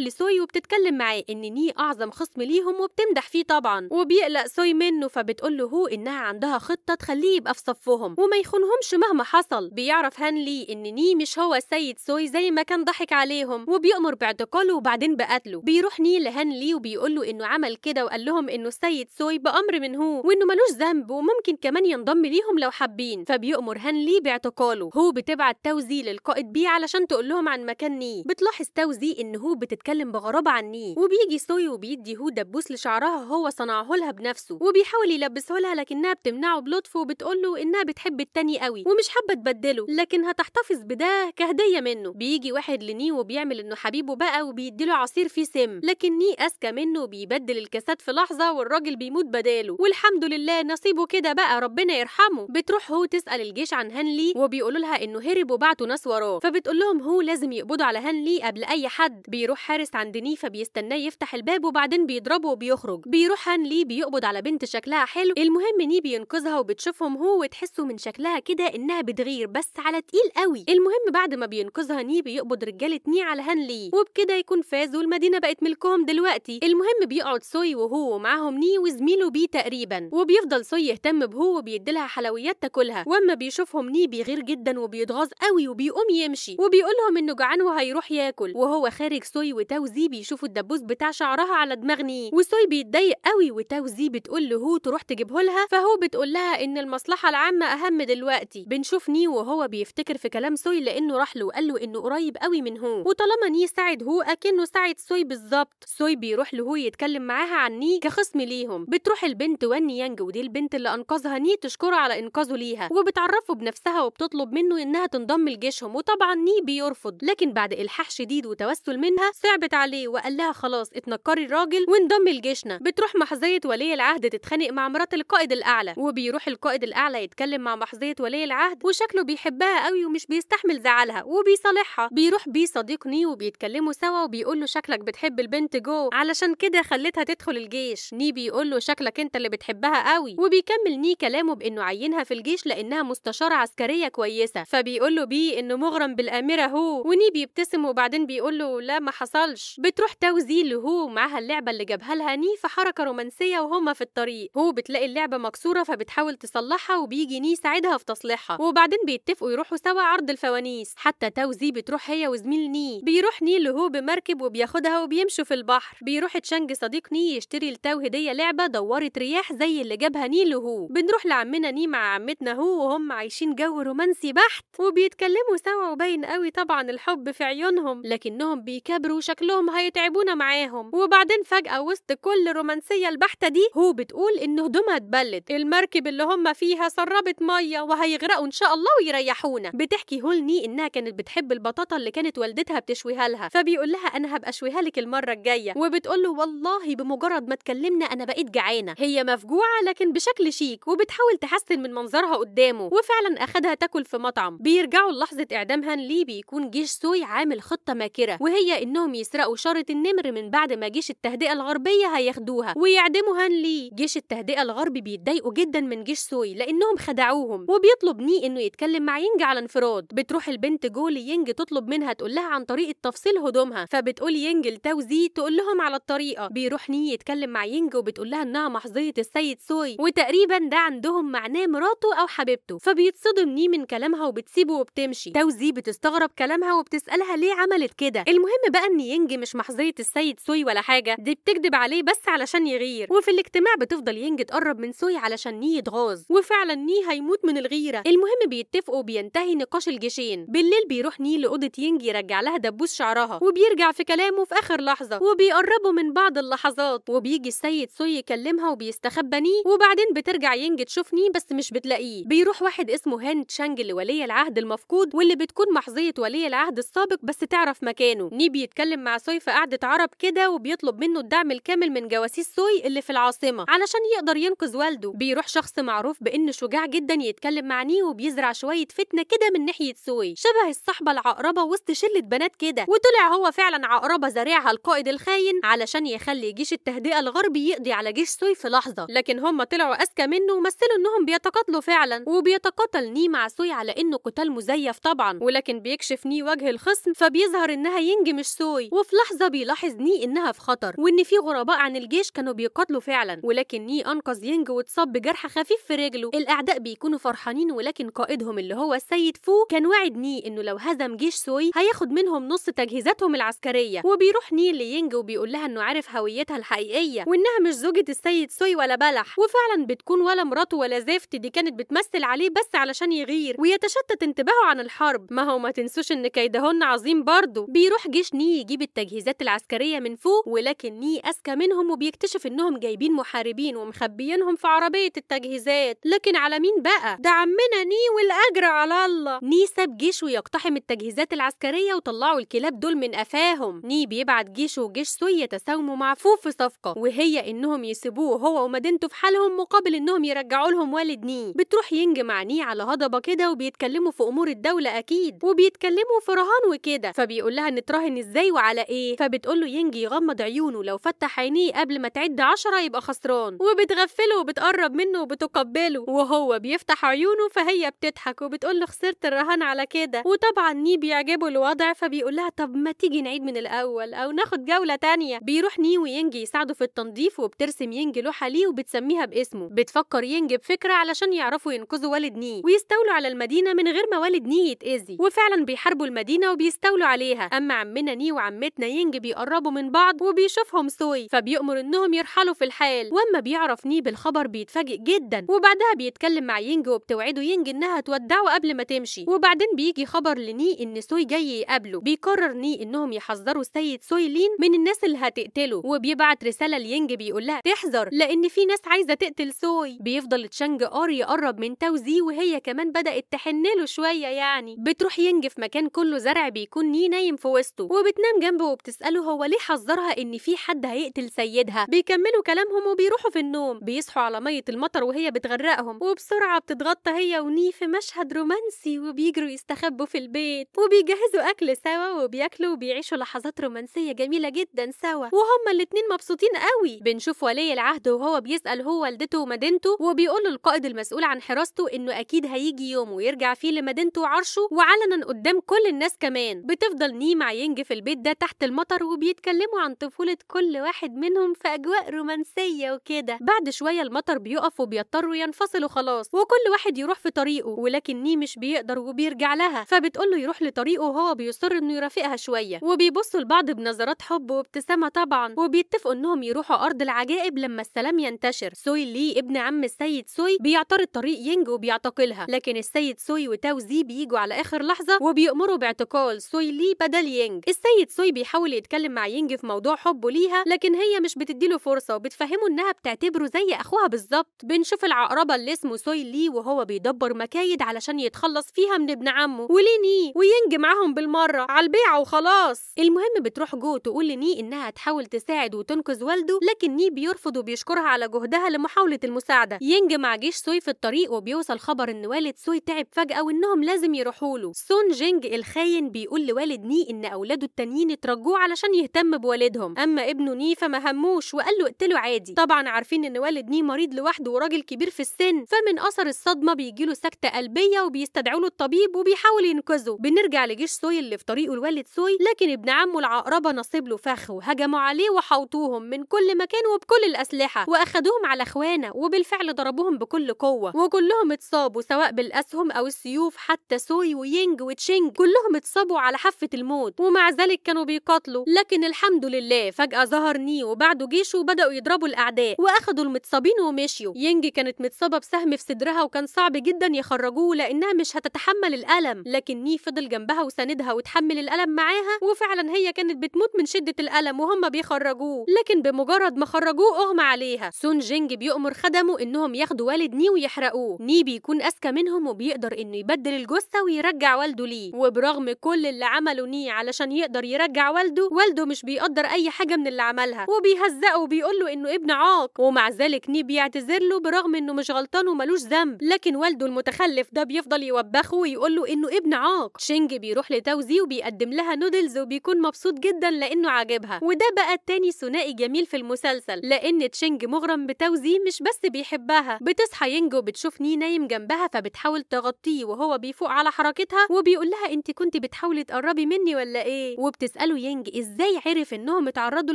لسوي وبتتكلم معاه ان ني اعظم خصم ليهم وبتمدح فيه طبعا وبيقلق سوي منه فبتقول له هو انها عندها خطه تخليه يبقى في صفهم وما يخونهمش مهما حصل بيعرف هانلي ان ني مش هو سيد سوي زي ما كان ضحك عليهم وبيأمر باعتقاله وبعدين بقتله بيروح ني لهانلي وبيقول له انه عمل كده وقال لهم انه السيد سوي بامر من هو وانه ملوش ذنب وممكن كمان ينضم ليهم لو حابين فبيأمر هانلي باعتقاله هو بتبعت توزي للقائد بي علشان تقول لهم عن مكان ني بتلاحظ توزي ان هو بتتكلم بغرابه عن ني وبيجي سوي وبيدي هو دبوس لشعرها هو صنعه لها بنفسه وبيحاول يلبسه لها لكنها بتمنعه بلطف وبتقول له انها بتحب التاني قوي ومش حابه تبدله لكن هتحتفظ بده كهديه منه بيجي واحد لني وبيعمل انه حبيبه بقى وبيديله عصير فيه سم لكن ني اذكى منه وبيبدل الكاسات في لحظه والراجل بيموت بداله والحمد لله نصيبه كده بقى ربنا يرحمه بتروح هو تسال الجيش عن هنلي وبيقولوا لها انه هيري الحرب طيب وبعتوا ناس وراه فبتقول لهم هو لازم يقبضوا على هنلي قبل اي حد بيروح حارس عند نيفا بيستناه يفتح الباب وبعدين بيضربه وبيخرج بيروح هنلي بيقبض على بنت شكلها حلو المهم ني بينقذها وبتشوفهم هو وتحسه من شكلها كده انها بتغير بس على تقيل قوي المهم بعد ما بينقذها ني بيقبض رجاله ني على هنلي وبكده يكون فاز والمدينه بقت ملكهم دلوقتي المهم بيقعد سوي وهو ومعاهم ني وزميله بي تقريبا وبيفضل سوي يهتم بهو وبيديلها حلويات تاكلها واما بيشوفهم ني بيغير جدا وبيتغاظ قوي وبيقوم يمشي وبيقول لهم انه جعان وهيروح ياكل وهو خارج سوي وتوزي بيشوفوا الدبوس بتاع شعرها على دماغ ني وسوي بيتضايق قوي وتوزي بتقول له هو تروح تجيبه لها فهو بتقول لها ان المصلحه العامه اهم دلوقتي بنشوف ني وهو بيفتكر في كلام سوي لانه راح له وقال له انه قريب قوي من هو وطالما ني ساعد هو اكنه ساعد سوي بالظبط سوي بيروح له هو يتكلم معاها عن ني كخصم ليهم بتروح البنت وان يانج ودي البنت اللي انقذها ني تشكره على انقاذه ليها وبتعرفه بنفسها وبتطلب منه انها تنضم لجيشهم وطبعا ني بيرفض لكن بعد إلحاح شديد وتوسل منها صعبت عليه وقال لها خلاص اتنكري الراجل وانضمي لجيشنا بتروح محظية ولي العهد تتخانق مع مرات القائد الأعلى وبيروح القائد الأعلى يتكلم مع محظية ولي العهد وشكله بيحبها قوي ومش بيستحمل زعلها وبيصالحها بيروح بيه صديق ني وبيتكلموا سوا وبيقول له شكلك بتحب البنت جو علشان كده خلتها تدخل الجيش ني بيقول له شكلك انت اللي بتحبها قوي وبيكمل ني كلامه بانه عينها في الجيش لانها مستشاره عسكريه كويسه فبيقول بيقول له بيه انه مغرم بالاميره هو وني بيبتسم وبعدين بيقول له لا ما حصلش بتروح توزي لهو معاها اللعبه اللي جابها لها ني في حركه رومانسيه وهما في الطريق هو بتلاقي اللعبه مكسوره فبتحاول تصلحها وبيجي ني يساعدها في تصليحها وبعدين بيتفقوا يروحوا سوا عرض الفوانيس حتى توزي بتروح هي وزميل ني بيروح ني لهو بمركب وبياخدها وبيمشوا في البحر بيروح تشانج صديق ني يشتري لتاو هديه لعبه دورت رياح زي اللي جابها ني لهو بنروح لعمنا ني مع عمتنا هو وهم عايشين جو رومانسي بحت وبيتكلموا سوا وباين قوي طبعا الحب في عيونهم لكنهم بيكبروا شكلهم هيتعبونا معاهم وبعدين فجأة وسط كل الرومانسية البحتة دي هو بتقول إن هدومها اتبلت المركب اللي هم فيها سربت مية وهيغرقوا إن شاء الله ويريحونا بتحكي هولني إنها كانت بتحب البطاطا اللي كانت والدتها بتشويها لها فبيقول لها أنا هبقى أشويها لك المرة الجاية وبتقول له والله بمجرد ما اتكلمنا أنا بقيت جعانة هي مفجوعة لكن بشكل شيك وبتحاول تحسن من منظرها قدامه وفعلا أخدها تاكل في مطعم بي بيرجعوا للحظة إعدام هانلي بيكون جيش سوي عامل خطة ماكرة وهي إنهم يسرقوا شارة النمر من بعد ما جيش التهدئة الغربية هياخدوها ويعدموا هان جيش التهدئة الغربي بيتضايقوا جدا من جيش سوي لأنهم خدعوهم وبيطلب ني إنه يتكلم مع ينج على انفراد بتروح البنت جو لينج تطلب منها تقول لها عن طريقة تفصيل هدومها فبتقول ينج لتوزي تقول لهم على الطريقة بيروح ني يتكلم مع ينج وبتقول لها إنها محظية السيد سوي وتقريبا ده عندهم معناه مراته أو حبيبته فبيتصدم ني من كلامها وبتسيبه بتسيبه وبتمشي توزي بتستغرب كلامها وبتسالها ليه عملت كده المهم بقى ان ينج مش محظيه السيد سوي ولا حاجه دي بتكذب عليه بس علشان يغير وفي الاجتماع بتفضل ينج تقرب من سوي علشان ني يتغاظ وفعلا ني هيموت من الغيره المهم بيتفقوا وبينتهي نقاش الجيشين بالليل بيروح ني لاوضه ينج يرجع لها دبوس شعرها وبيرجع في كلامه في اخر لحظه وبيقربوا من بعض اللحظات وبيجي السيد سوي يكلمها وبيستخبى ني وبعدين بترجع ينج تشوف ني بس مش بتلاقيه بيروح واحد اسمه هان تشانج لولي العهد المفقود واللي بتكون محظية ولي العهد السابق بس تعرف مكانه ني بيتكلم مع سوي في قعدة عرب كده وبيطلب منه الدعم الكامل من جواسيس سوي اللي في العاصمة علشان يقدر ينقذ والده بيروح شخص معروف بإنه شجاع جدا يتكلم مع ني وبيزرع شوية فتنة كده من ناحية سوي شبه الصحبة العقربة وسط شلة بنات كده وطلع هو فعلا عقربة زارعها القائد الخاين علشان يخلي جيش التهدئة الغربي يقضي على جيش سوي في لحظة لكن هم طلعوا أذكى منه ومثلوا إنهم بيتقاتلوا فعلا وبيتقاتل ني مع سوي على إنه قتال مزيف طبعا ولكن بيكشف ني وجه الخصم فبيظهر انها ينج مش سوي وفي لحظه بيلاحظ ني انها في خطر وان في غرباء عن الجيش كانوا بيقاتلوا فعلا ولكن ني انقذ ينج واتصاب بجرح خفيف في رجله الاعداء بيكونوا فرحانين ولكن قائدهم اللي هو السيد فو كان واعد ني انه لو هزم جيش سوي هياخد منهم نص تجهيزاتهم العسكريه وبيروح ني لينج وبيقول لها انه عارف هويتها الحقيقيه وانها مش زوجة السيد سوي ولا بلح وفعلا بتكون ولا مراته ولا زفت دي كانت بتمثل عليه بس علشان يغير ويتشتت انت انتباهوا عن الحرب ما هو ما تنسوش ان كيدهن عظيم برضه بيروح جيش ني يجيب التجهيزات العسكريه من فوق ولكن ني اذكى منهم وبيكتشف انهم جايبين محاربين ومخبيينهم في عربيه التجهيزات لكن على مين بقى ده عمنا ني والاجر على الله ني ساب جيشه يقتحم التجهيزات العسكريه وطلعوا الكلاب دول من قفاهم ني بيبعت جيشه وجيش سوي يتساوموا مع فو في صفقه وهي انهم يسيبوه هو ومدينته في حالهم مقابل انهم يرجعوا لهم والد ني بتروح ينج مع ني على هضبه كده وبيتكلموا في امور الدوله اكيد وبيتكلموا في رهان وكده فبيقول لها نتراهن ازاي وعلى ايه فبتقول له ينجي يغمض عيونه لو فتح عينيه قبل ما تعد عشرة يبقى خسران وبتغفله وبتقرب منه وبتقبله وهو بيفتح عيونه فهي بتضحك وبتقول له خسرت الرهان على كده وطبعا ني بيعجبه الوضع فبيقول لها طب ما تيجي نعيد من الاول او ناخد جوله تانية بيروح ني وينجي يساعده في التنظيف وبترسم ينجي لوحه ليه وبتسميها باسمه بتفكر ينجي بفكره علشان يعرفوا ينقذوا والد ني ويستولوا على المدينه من غير والد ني يتأذي وفعلا بيحاربوا المدينة وبيستولوا عليها أما عمنا ني وعمتنا ينج بيقربوا من بعض وبيشوفهم سوي فبيأمر إنهم يرحلوا في الحال وأما بيعرف ني بالخبر بيتفاجئ جدا وبعدها بيتكلم مع ينج وبتوعده ينج إنها تودعه قبل ما تمشي وبعدين بيجي خبر لني إن سوي جاي يقابله بيقرر ني إنهم يحذروا السيد سوي لين من الناس اللي هتقتله وبيبعت رسالة لينج بيقول لها تحذر لأن في ناس عايزة تقتل سوي بيفضل تشانج آر يقرب من توزي وهي كمان بدأت تحن له شوية يعني بتروح ينجف مكان كله زرع بيكون نيه نايم في وسطه وبتنام جنبه وبتسأله هو ليه حذرها إن في حد هيقتل سيدها بيكملوا كلامهم وبيروحوا في النوم بيصحوا على مية المطر وهي بتغرقهم وبسرعة بتتغطى هي وني في مشهد رومانسي وبيجروا يستخبوا في البيت وبيجهزوا أكل سوا وبياكلوا وبيعيشوا لحظات رومانسية جميلة جدا سوا وهما الاتنين مبسوطين قوي بنشوف ولي العهد وهو بيسأل هو والدته ومدينته وبيقول القائد المسؤول عن حراسته إنه أكيد هيجي يوم ويرجع فيه لمدينته مدينته وعرشه وعلنا قدام كل الناس كمان بتفضل نيمع ينج في البيت ده تحت المطر وبيتكلموا عن طفولة كل واحد منهم في أجواء رومانسية وكده بعد شوية المطر بيقف وبيضطروا ينفصلوا خلاص وكل واحد يروح في طريقه ولكن ني مش بيقدر وبيرجع لها فبتقوله يروح لطريقه وهو بيصر انه يرافقها شوية وبيبصوا لبعض بنظرات حب وابتسامة طبعا وبيتفقوا انهم يروحوا أرض العجائب لما السلام ينتشر سوي لي ابن عم السيد سوي بيعترض طريق ينج وبيعتقلها لكن السيد سوي وتاو وزي بيجوا على اخر لحظه وبيأمروا باعتقال سوي لي بدل يينج السيد سوي بيحاول يتكلم مع يينج في موضوع حبه ليها لكن هي مش بتديله فرصه وبتفهمه انها بتعتبره زي اخوها بالظبط بنشوف العقربه اللي اسمه سوي لي وهو بيدبر مكايد علشان يتخلص فيها من ابن عمه وليني وينج معاهم بالمره على البيعه وخلاص المهم بتروح جو تقول لني انها تحاول تساعد وتنقذ والده لكن ني بيرفض وبيشكرها على جهدها لمحاوله المساعده ينج مع جيش سوي في الطريق وبيوصل خبر ان والد سوي تعب فجاه وانهم كلهم لازم يروحوا له سون جينج الخاين بيقول لوالد ني ان اولاده التانيين اترجوه علشان يهتم بوالدهم اما ابنه ني فما هموش وقال له اقتله عادي طبعا عارفين ان والد ني مريض لوحده وراجل كبير في السن فمن اثر الصدمه بيجيله سكته قلبيه وبيستدعوا له الطبيب وبيحاول ينقذه بنرجع لجيش سوي اللي في طريقه الوالد سوي لكن ابن عمه العقربه نصب له فخ وهجموا عليه وحوطوهم من كل مكان وبكل الاسلحه واخدوهم على اخوانه وبالفعل ضربوهم بكل قوه وكلهم اتصابوا سواء بالاسهم او السيوف حتى سوي وينج وتشينج كلهم اتصابوا على حافة الموت ومع ذلك كانوا بيقاتلوا لكن الحمد لله فجأة ظهر نيو وبعده جيشه وبدأوا يضربوا الأعداء وأخدوا المتصابين ومشيوا ينج كانت متصابة بسهم في صدرها وكان صعب جدا يخرجوه لأنها مش هتتحمل الألم لكن ني فضل جنبها وساندها وتحمل الألم معاها وفعلا هي كانت بتموت من شدة الألم وهم بيخرجوه لكن بمجرد ما خرجوه أغمى عليها سون جينج بيأمر خدمه إنهم ياخدوا والد ني ويحرقوه ني بيكون أذكى منهم وبيقدر إنه يبدل الجثة ويرجع والده ليه وبرغم كل اللي عمله نيه علشان يقدر يرجع والده والده مش بيقدر اي حاجه من اللي عملها وبيهزقه وبيقول له انه ابن عاق ومع ذلك نيه بيعتذر له برغم انه مش غلطان وملوش ذنب لكن والده المتخلف ده بيفضل يوبخه ويقول له انه ابن عاق شينج بيروح لتوزي وبيقدم لها نودلز وبيكون مبسوط جدا لانه عاجبها وده بقى التاني ثنائي جميل في المسلسل لان تشينج مغرم بتوزي مش بس بيحبها بتصحى ينج وبتشوف ني نايم جنبها فبتحاول تغطيه وهو بيفوق على حركتها وبيقول لها انت كنت بتحاولي تقربي مني ولا ايه وبتساله ينج ازاي عرف انهم اتعرضوا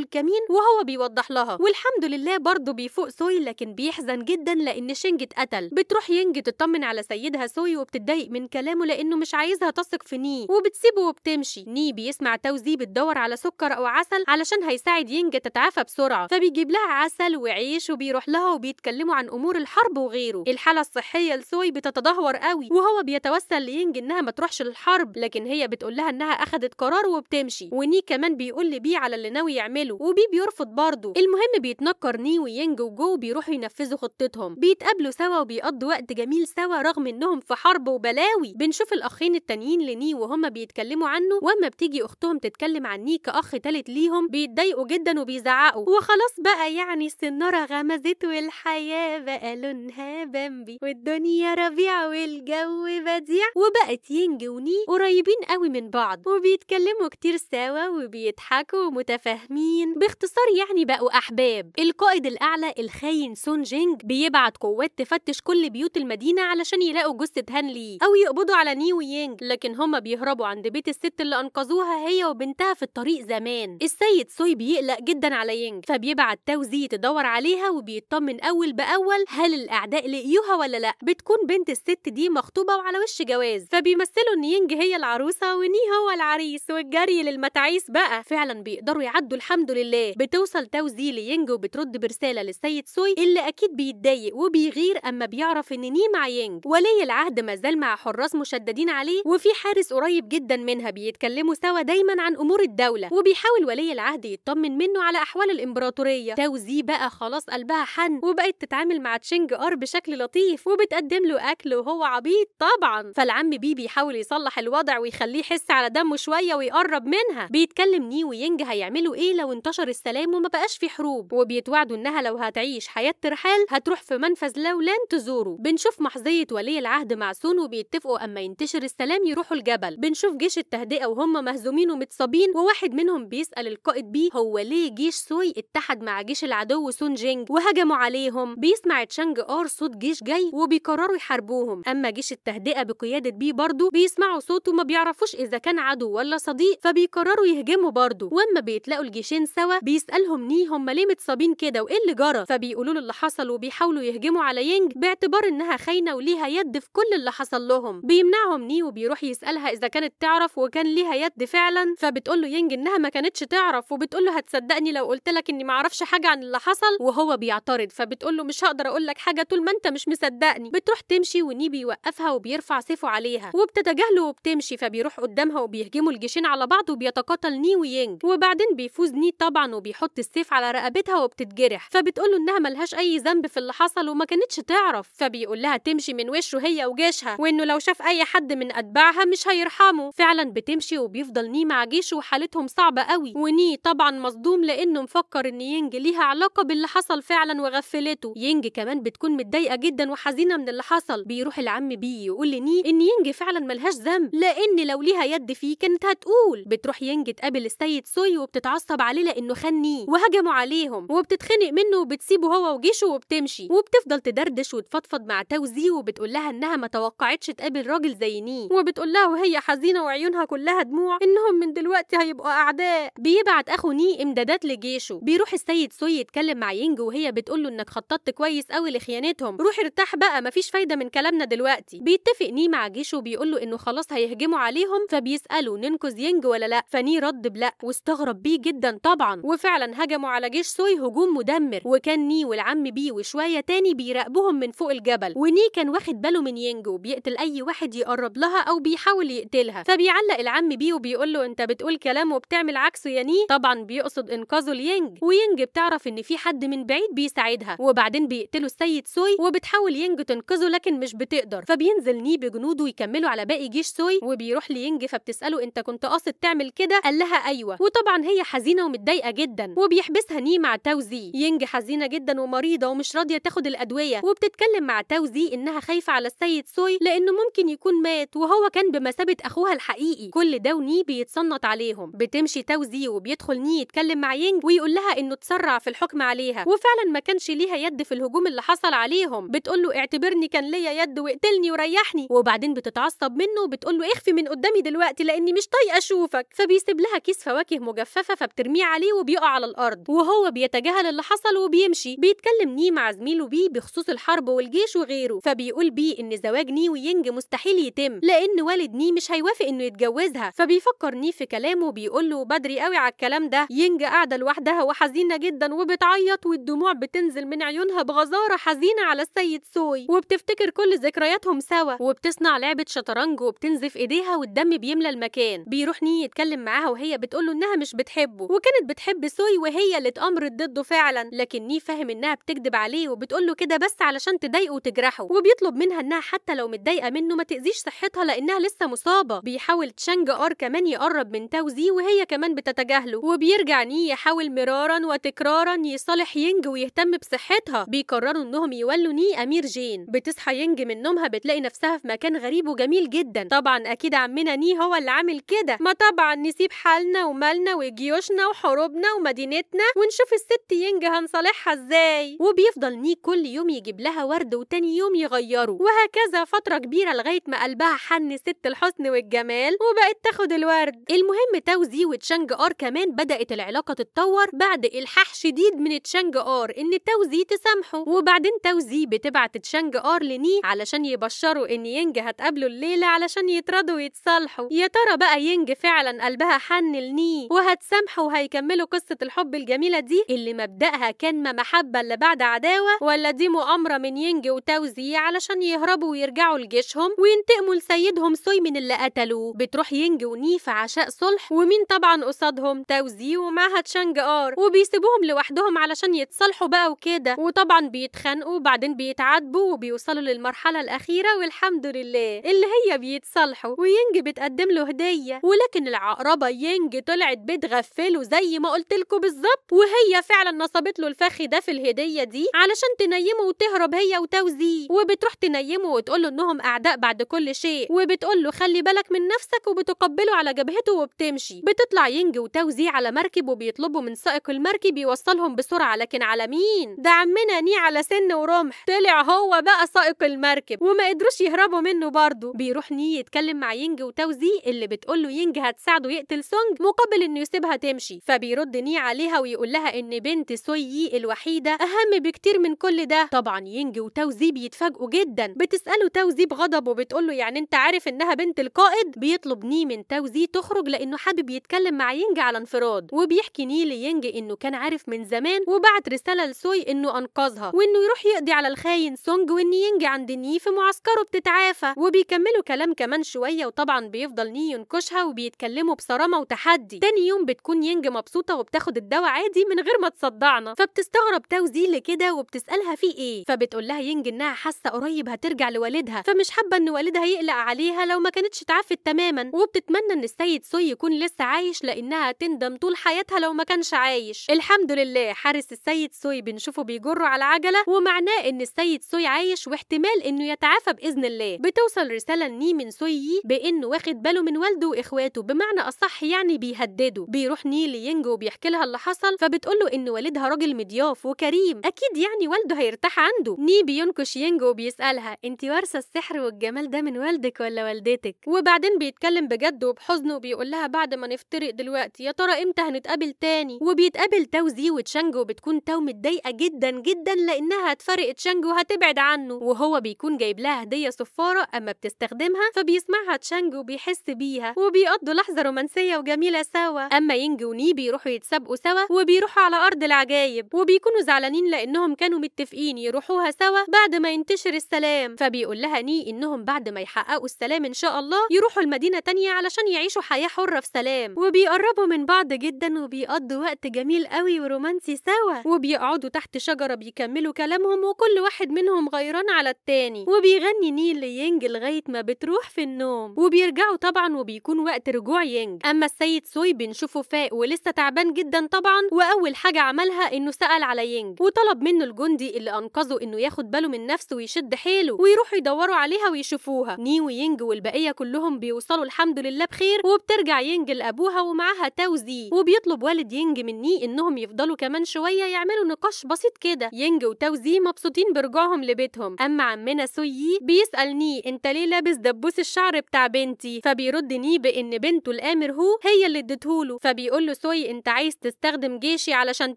لكمين وهو بيوضح لها والحمد لله برضه بيفوق سوي لكن بيحزن جدا لان شينج اتقتل بتروح ينج تطمن على سيدها سوي وبتتضايق من كلامه لانه مش عايزها تثق في ني وبتسيبه وبتمشي ني بيسمع توزي بتدور على سكر او عسل علشان هيساعد ينج تتعافى بسرعه فبيجيب لها عسل وعيش وبيروح لها وبيتكلموا عن امور الحرب وغيره الحاله الصحيه لسوي بتتدهور قوي وهو بيت بتتوسل لينج انها ما تروحش للحرب لكن هي بتقول لها انها اخذت قرار وبتمشي وني كمان بيقول لبي على اللي ناوي يعمله وبي بيرفض برضه المهم بيتنكر ني وينج وجو بيروحوا ينفذوا خطتهم بيتقابلوا سوا وبيقضوا وقت جميل سوا رغم انهم في حرب وبلاوي بنشوف الاخين التانيين لني وهما بيتكلموا عنه واما بتيجي اختهم تتكلم عن ني كاخ تالت ليهم بيتضايقوا جدا وبيزعقوا وخلاص بقى يعني السناره غمزت والحياه بقى لونها بامبي والدنيا ربيع والجو بقى وبديع وبقت ينج وني قريبين قوي من بعض وبيتكلموا كتير سوا وبيضحكوا ومتفاهمين باختصار يعني بقوا أحباب القائد الأعلى الخاين سون جينج بيبعت قوات تفتش كل بيوت المدينة علشان يلاقوا جثة هانلي أو يقبضوا على نيو يينج لكن هما بيهربوا عند بيت الست اللي أنقذوها هي وبنتها في الطريق زمان السيد سوي بيقلق جدا على يينج فبيبعت توزي تدور عليها وبيطمن أول بأول هل الأعداء لقيوها ولا لأ بتكون بنت الست دي مخطوبة وعلى وش جواز فبيمثلوا ان ينج هي العروسه وني هو العريس والجري للمتاعيس بقى فعلا بيقدروا يعدوا الحمد لله بتوصل توزي لينج وبترد برساله للسيد سوي اللي اكيد بيتضايق وبيغير اما بيعرف ان ني مع ينج ولي العهد ما زال مع حراس مشددين عليه وفي حارس قريب جدا منها بيتكلموا سوا دايما عن امور الدوله وبيحاول ولي العهد يطمن منه على احوال الامبراطوريه توزي بقى خلاص قلبها حن وبقت تتعامل مع تشينج ار بشكل لطيف وبتقدم له اكل وهو عبيط طبعا فالعم بي بيحاول يصلح الوضع ويخليه يحس على دمه شويه ويقرب منها بيتكلم ني وينج هيعملوا ايه لو انتشر السلام وما بقاش في حروب وبيتوعدوا انها لو هتعيش حياه ترحال هتروح في منفذ لولان تزوره بنشوف محظيه ولي العهد مع سون وبيتفقوا اما ينتشر السلام يروحوا الجبل بنشوف جيش التهدئه وهم مهزومين ومتصابين وواحد منهم بيسال القائد بي هو ليه جيش سوي اتحد مع جيش العدو سون جينج وهجموا عليهم بيسمع تشانج ار صوت جيش جاي وبيقرروا يحاربوهم اما جيش التهدئه بقيادة بيه برضه بيسمعوا صوته ما بيعرفوش إذا كان عدو ولا صديق فبيقرروا يهجموا برضه وأما بيتلاقوا الجيشين سوا بيسألهم ني هم ليه متصابين كده وإيه اللي جرى فبيقولوا له اللي حصل وبيحاولوا يهجموا على ينج باعتبار إنها خاينة وليها يد في كل اللي حصل لهم بيمنعهم ني وبيروح يسألها إذا كانت تعرف وكان ليها يد فعلا فبتقول له ينج إنها ما كانتش تعرف وبتقول له هتصدقني لو قلت لك إني معرفش حاجة عن اللي حصل وهو بيعترض فبتقول له مش هقدر أقول لك حاجة طول ما أنت مش مصدقني بتروح تمشي وني بيوقفها وبيرفع بيعصفوا عليها وبتتجاهله وبتمشي فبيروح قدامها وبيهجموا الجيشين على بعض وبيتقاتل ني ويينج وبعدين بيفوز ني طبعا وبيحط السيف على رقبتها وبتتجرح فبتقول له انها ملهاش اي ذنب في اللي حصل وما كانتش تعرف فبيقول لها تمشي من وشه هي وجيشها وانه لو شاف اي حد من اتباعها مش هيرحمه فعلا بتمشي وبيفضل ني مع جيشه وحالتهم صعبه قوي وني طبعا مصدوم لانه مفكر ان ينج ليها علاقه باللي حصل فعلا وغفلته ينج كمان بتكون متضايقه جدا وحزينه من اللي حصل بيروح العم بيه يقول لني تاني يعني ان ينج فعلا ملهاش ذنب لان لو ليها يد فيه كانت هتقول بتروح ينج تقابل السيد سوي وبتتعصب عليه لانه خنيه وهجموا عليهم وبتتخنق منه وبتسيبه هو وجيشه وبتمشي وبتفضل تدردش وتفضفض مع توزي وبتقول لها انها ما توقعتش تقابل راجل زي ني وبتقول لها وهي حزينه وعيونها كلها دموع انهم من دلوقتي هيبقوا اعداء بيبعت اخو ني امدادات لجيشه بيروح السيد سوي يتكلم مع ينج وهي بتقول له انك خططت كويس قوي لخيانتهم روح ارتاح بقى مفيش فايده من كلامنا دلوقتي بيتفق ني مع جيشه بيقول له انه خلاص هيهجموا عليهم فبيساله ننقذ ينج ولا لا فني رد بلا واستغرب بيه جدا طبعا وفعلا هجموا على جيش سوي هجوم مدمر وكان ني والعم بي وشويه تاني بيراقبوهم من فوق الجبل وني كان واخد باله من ينج وبيقتل اي واحد يقرب لها او بيحاول يقتلها فبيعلق العم بي وبيقول له انت بتقول كلام وبتعمل عكسه يا ني طبعا بيقصد انقاذه لينج وينج بتعرف ان في حد من بعيد بيساعدها وبعدين بيقتلوا السيد سوي وبتحاول ينج تنقذه لكن مش بتقدر فبينزل ني بجنوده ويكملوا على باقي جيش سوي وبيروح لينج فبتساله انت كنت قاصد تعمل كده قال لها ايوه وطبعا هي حزينه ومتضايقه جدا وبيحبسها ني مع توزي ينج حزينه جدا ومريضه ومش راضيه تاخد الادويه وبتتكلم مع توزي انها خايفه على السيد سوي لانه ممكن يكون مات وهو كان بمثابه اخوها الحقيقي كل ده وني بيتصنط عليهم بتمشي توزي وبيدخل ني يتكلم مع ينج ويقول لها انه تسرع في الحكم عليها وفعلا ما كانش ليها يد في الهجوم اللي حصل عليهم بتقول له اعتبرني كان ليا يد واقتلني وريحني وبعدين بتتعصب منه وبتقول له اخفي من قدامي دلوقتي لاني مش طايقه اشوفك فبيسيب لها كيس فواكه مجففه فبترميه عليه وبيقع على الارض وهو بيتجاهل اللي حصل وبيمشي بيتكلم ني مع زميله بي بخصوص الحرب والجيش وغيره فبيقول بي ان زواج ني وينج مستحيل يتم لان والد ني مش هيوافق انه يتجوزها فبيفكر ني في كلامه وبيقول له بدري قوي على الكلام ده ينج قاعده لوحدها وحزينه جدا وبتعيط والدموع بتنزل من عيونها بغزاره حزينه على السيد سوي وبتفتكر كل ذكرياتهم سوا وبتصنع لعبه شطرنج وبتنزف ايديها والدم بيملى المكان بيروح ني يتكلم معاها وهي بتقول له انها مش بتحبه وكانت بتحب سوي وهي اللي اتامرت ضده فعلا لكن ني فاهم انها بتكذب عليه وبتقول له كده بس علشان تضايقه وتجرحه وبيطلب منها انها حتى لو متضايقه منه ما تاذيش صحتها لانها لسه مصابه بيحاول تشانج ار كمان يقرب من توزي وهي كمان بتتجاهله وبيرجع ني يحاول مرارا وتكرارا يصالح ينج ويهتم بصحتها بيقرروا انهم يولوا ني امير جين بتصحى ينج من نومها بتلاقي نفسها في مكان غريب وجميل جدا طبعا اكيد عمنا ني هو اللي عامل كده ما طبعا نسيب حالنا ومالنا وجيوشنا وحروبنا ومدينتنا ونشوف الست ينج هنصالحها ازاي وبيفضل ني كل يوم يجيب لها ورد وتاني يوم يغيره وهكذا فتره كبيره لغايه ما قلبها حن ست الحسن والجمال وبقت تاخد الورد المهم توزي وتشانج ار كمان بدات العلاقه تتطور بعد الحاح شديد من تشانج ار ان توزي تسامحه وبعدين توزي بتبعت تشانج ار لني علشان يبشره ان ينج هتقابله الليلة علشان يتردوا ويتصالحوا يا ترى بقى ينج فعلا قلبها حن لني وهتسامحه وهيكملوا قصة الحب الجميلة دي اللي مبدأها كان محبة اللي بعد عداوة ولا دي مؤامرة من ينج وتوزي علشان يهربوا ويرجعوا لجيشهم وينتقموا لسيدهم سوي من اللي قتلوه بتروح ينج وني في عشاء صلح ومين طبعا قصادهم توزي ومعها تشانج ار وبيسيبوهم لوحدهم علشان يتصالحوا بقى وكده وطبعا بيتخانقوا وبعدين بيتعاتبوا وبيوصلوا للمرحلة الأخيرة والحمد لله اللي هي بيتصالحوا وينج بتقدم له هديه ولكن العقربه ينج طلعت بتغفله زي ما قلت لكم بالظبط وهي فعلا نصبت له الفخ ده في الهديه دي علشان تنيمه وتهرب هي وتوزي وبتروح تنيمه وتقول له انهم اعداء بعد كل شيء وبتقول له خلي بالك من نفسك وبتقبله على جبهته وبتمشي بتطلع ينج وتوزي على مركب وبيطلبوا من سائق المركب يوصلهم بسرعه لكن على مين ده عمنا ني على سن ورمح طلع هو بقى سائق المركب وما قدروش يهربوا قريبه منه برضه بيروح ني يتكلم مع ينج وتوزي اللي بتقول له ينج هتساعده يقتل سونج مقابل انه يسيبها تمشي فبيرد ني عليها ويقول لها ان بنت سوي الوحيده اهم بكتير من كل ده طبعا ينج وتوزي بيتفاجئوا جدا بتساله توزي بغضب وبتقول له يعني انت عارف انها بنت القائد بيطلب ني من توزي تخرج لانه حابب يتكلم مع ينج على انفراد وبيحكي ني لينج انه كان عارف من زمان وبعت رساله لسوي انه انقذها وانه يروح يقضي على الخاين سونج وان ينج عند ني في معسكره بتتعامل مسافة وبيكملوا كلام كمان شوية وطبعا بيفضل ني ينكشها وبيتكلموا بصرامة وتحدي تاني يوم بتكون ينج مبسوطة وبتاخد الدواء عادي من غير ما تصدعنا فبتستغرب توزي لكده وبتسألها في ايه فبتقول لها ينج انها حاسة قريب هترجع لوالدها فمش حابة ان والدها يقلق عليها لو ما كانتش اتعافت تماما وبتتمنى ان السيد سوي يكون لسه عايش لانها تندم طول حياتها لو ما كانش عايش الحمد لله حارس السيد سوي بنشوفه بيجره على عجلة ومعناه ان السيد سوي عايش واحتمال انه يتعافى باذن الله بتوصل رسالة لني من سوي بإنه واخد باله من والده وإخواته بمعنى أصح يعني بيهدده بيروح ني لينجو وبيحكي لها اللي حصل فبتقول له إن والدها راجل مضياف وكريم أكيد يعني والده هيرتاح عنده ني بينكش ينجو وبيسألها أنت وارثة السحر والجمال ده من والدك ولا والدتك وبعدين بيتكلم بجد وبحزن وبيقول لها بعد ما نفترق دلوقتي يا ترى إمتى هنتقابل تاني وبيتقابل زي وتشانجو بتكون تاو متضايقة جدا جدا لأنها هتفرق تشانجو وهتبعد عنه وهو بيكون جايب لها هدية صفارة الصفارة أما بتستخدمها فبيسمعها تشانج وبيحس بيها وبيقضوا لحظة رومانسية وجميلة سوا أما ينج وني بيروحوا يتسابقوا سوا وبيروحوا على أرض العجايب وبيكونوا زعلانين لأنهم كانوا متفقين يروحوها سوا بعد ما ينتشر السلام فبيقول لها ني إنهم بعد ما يحققوا السلام إن شاء الله يروحوا لمدينة تانية علشان يعيشوا حياة حرة في سلام وبيقربوا من بعض جدا وبيقضوا وقت جميل قوي ورومانسي سوا وبيقعدوا تحت شجرة بيكملوا كلامهم وكل واحد منهم غيران على التاني وبيغني نيل يينج لغاية ما بتروح في النوم وبيرجعوا طبعا وبيكون وقت رجوع ينج أما السيد سوي بنشوفه فاق ولسه تعبان جدا طبعا وأول حاجة عملها إنه سأل على ينج وطلب منه الجندي اللي أنقذه إنه ياخد باله من نفسه ويشد حيله ويروحوا يدوروا عليها ويشوفوها ني وينج والبقية كلهم بيوصلوا الحمد لله بخير وبترجع ينج لأبوها ومعاها تاو زي وبيطلب والد ينج من ني إنهم يفضلوا كمان شوية يعملوا نقاش بسيط كده ينج وتاو زي مبسوطين برجوعهم لبيتهم أما عمنا سوي بيسأل ني انت ليه لابس دبوس الشعر بتاع بنتي فبيرد ني بان بنته الامر هو هي اللي اديتهوله فبيقول له سوي انت عايز تستخدم جيشي علشان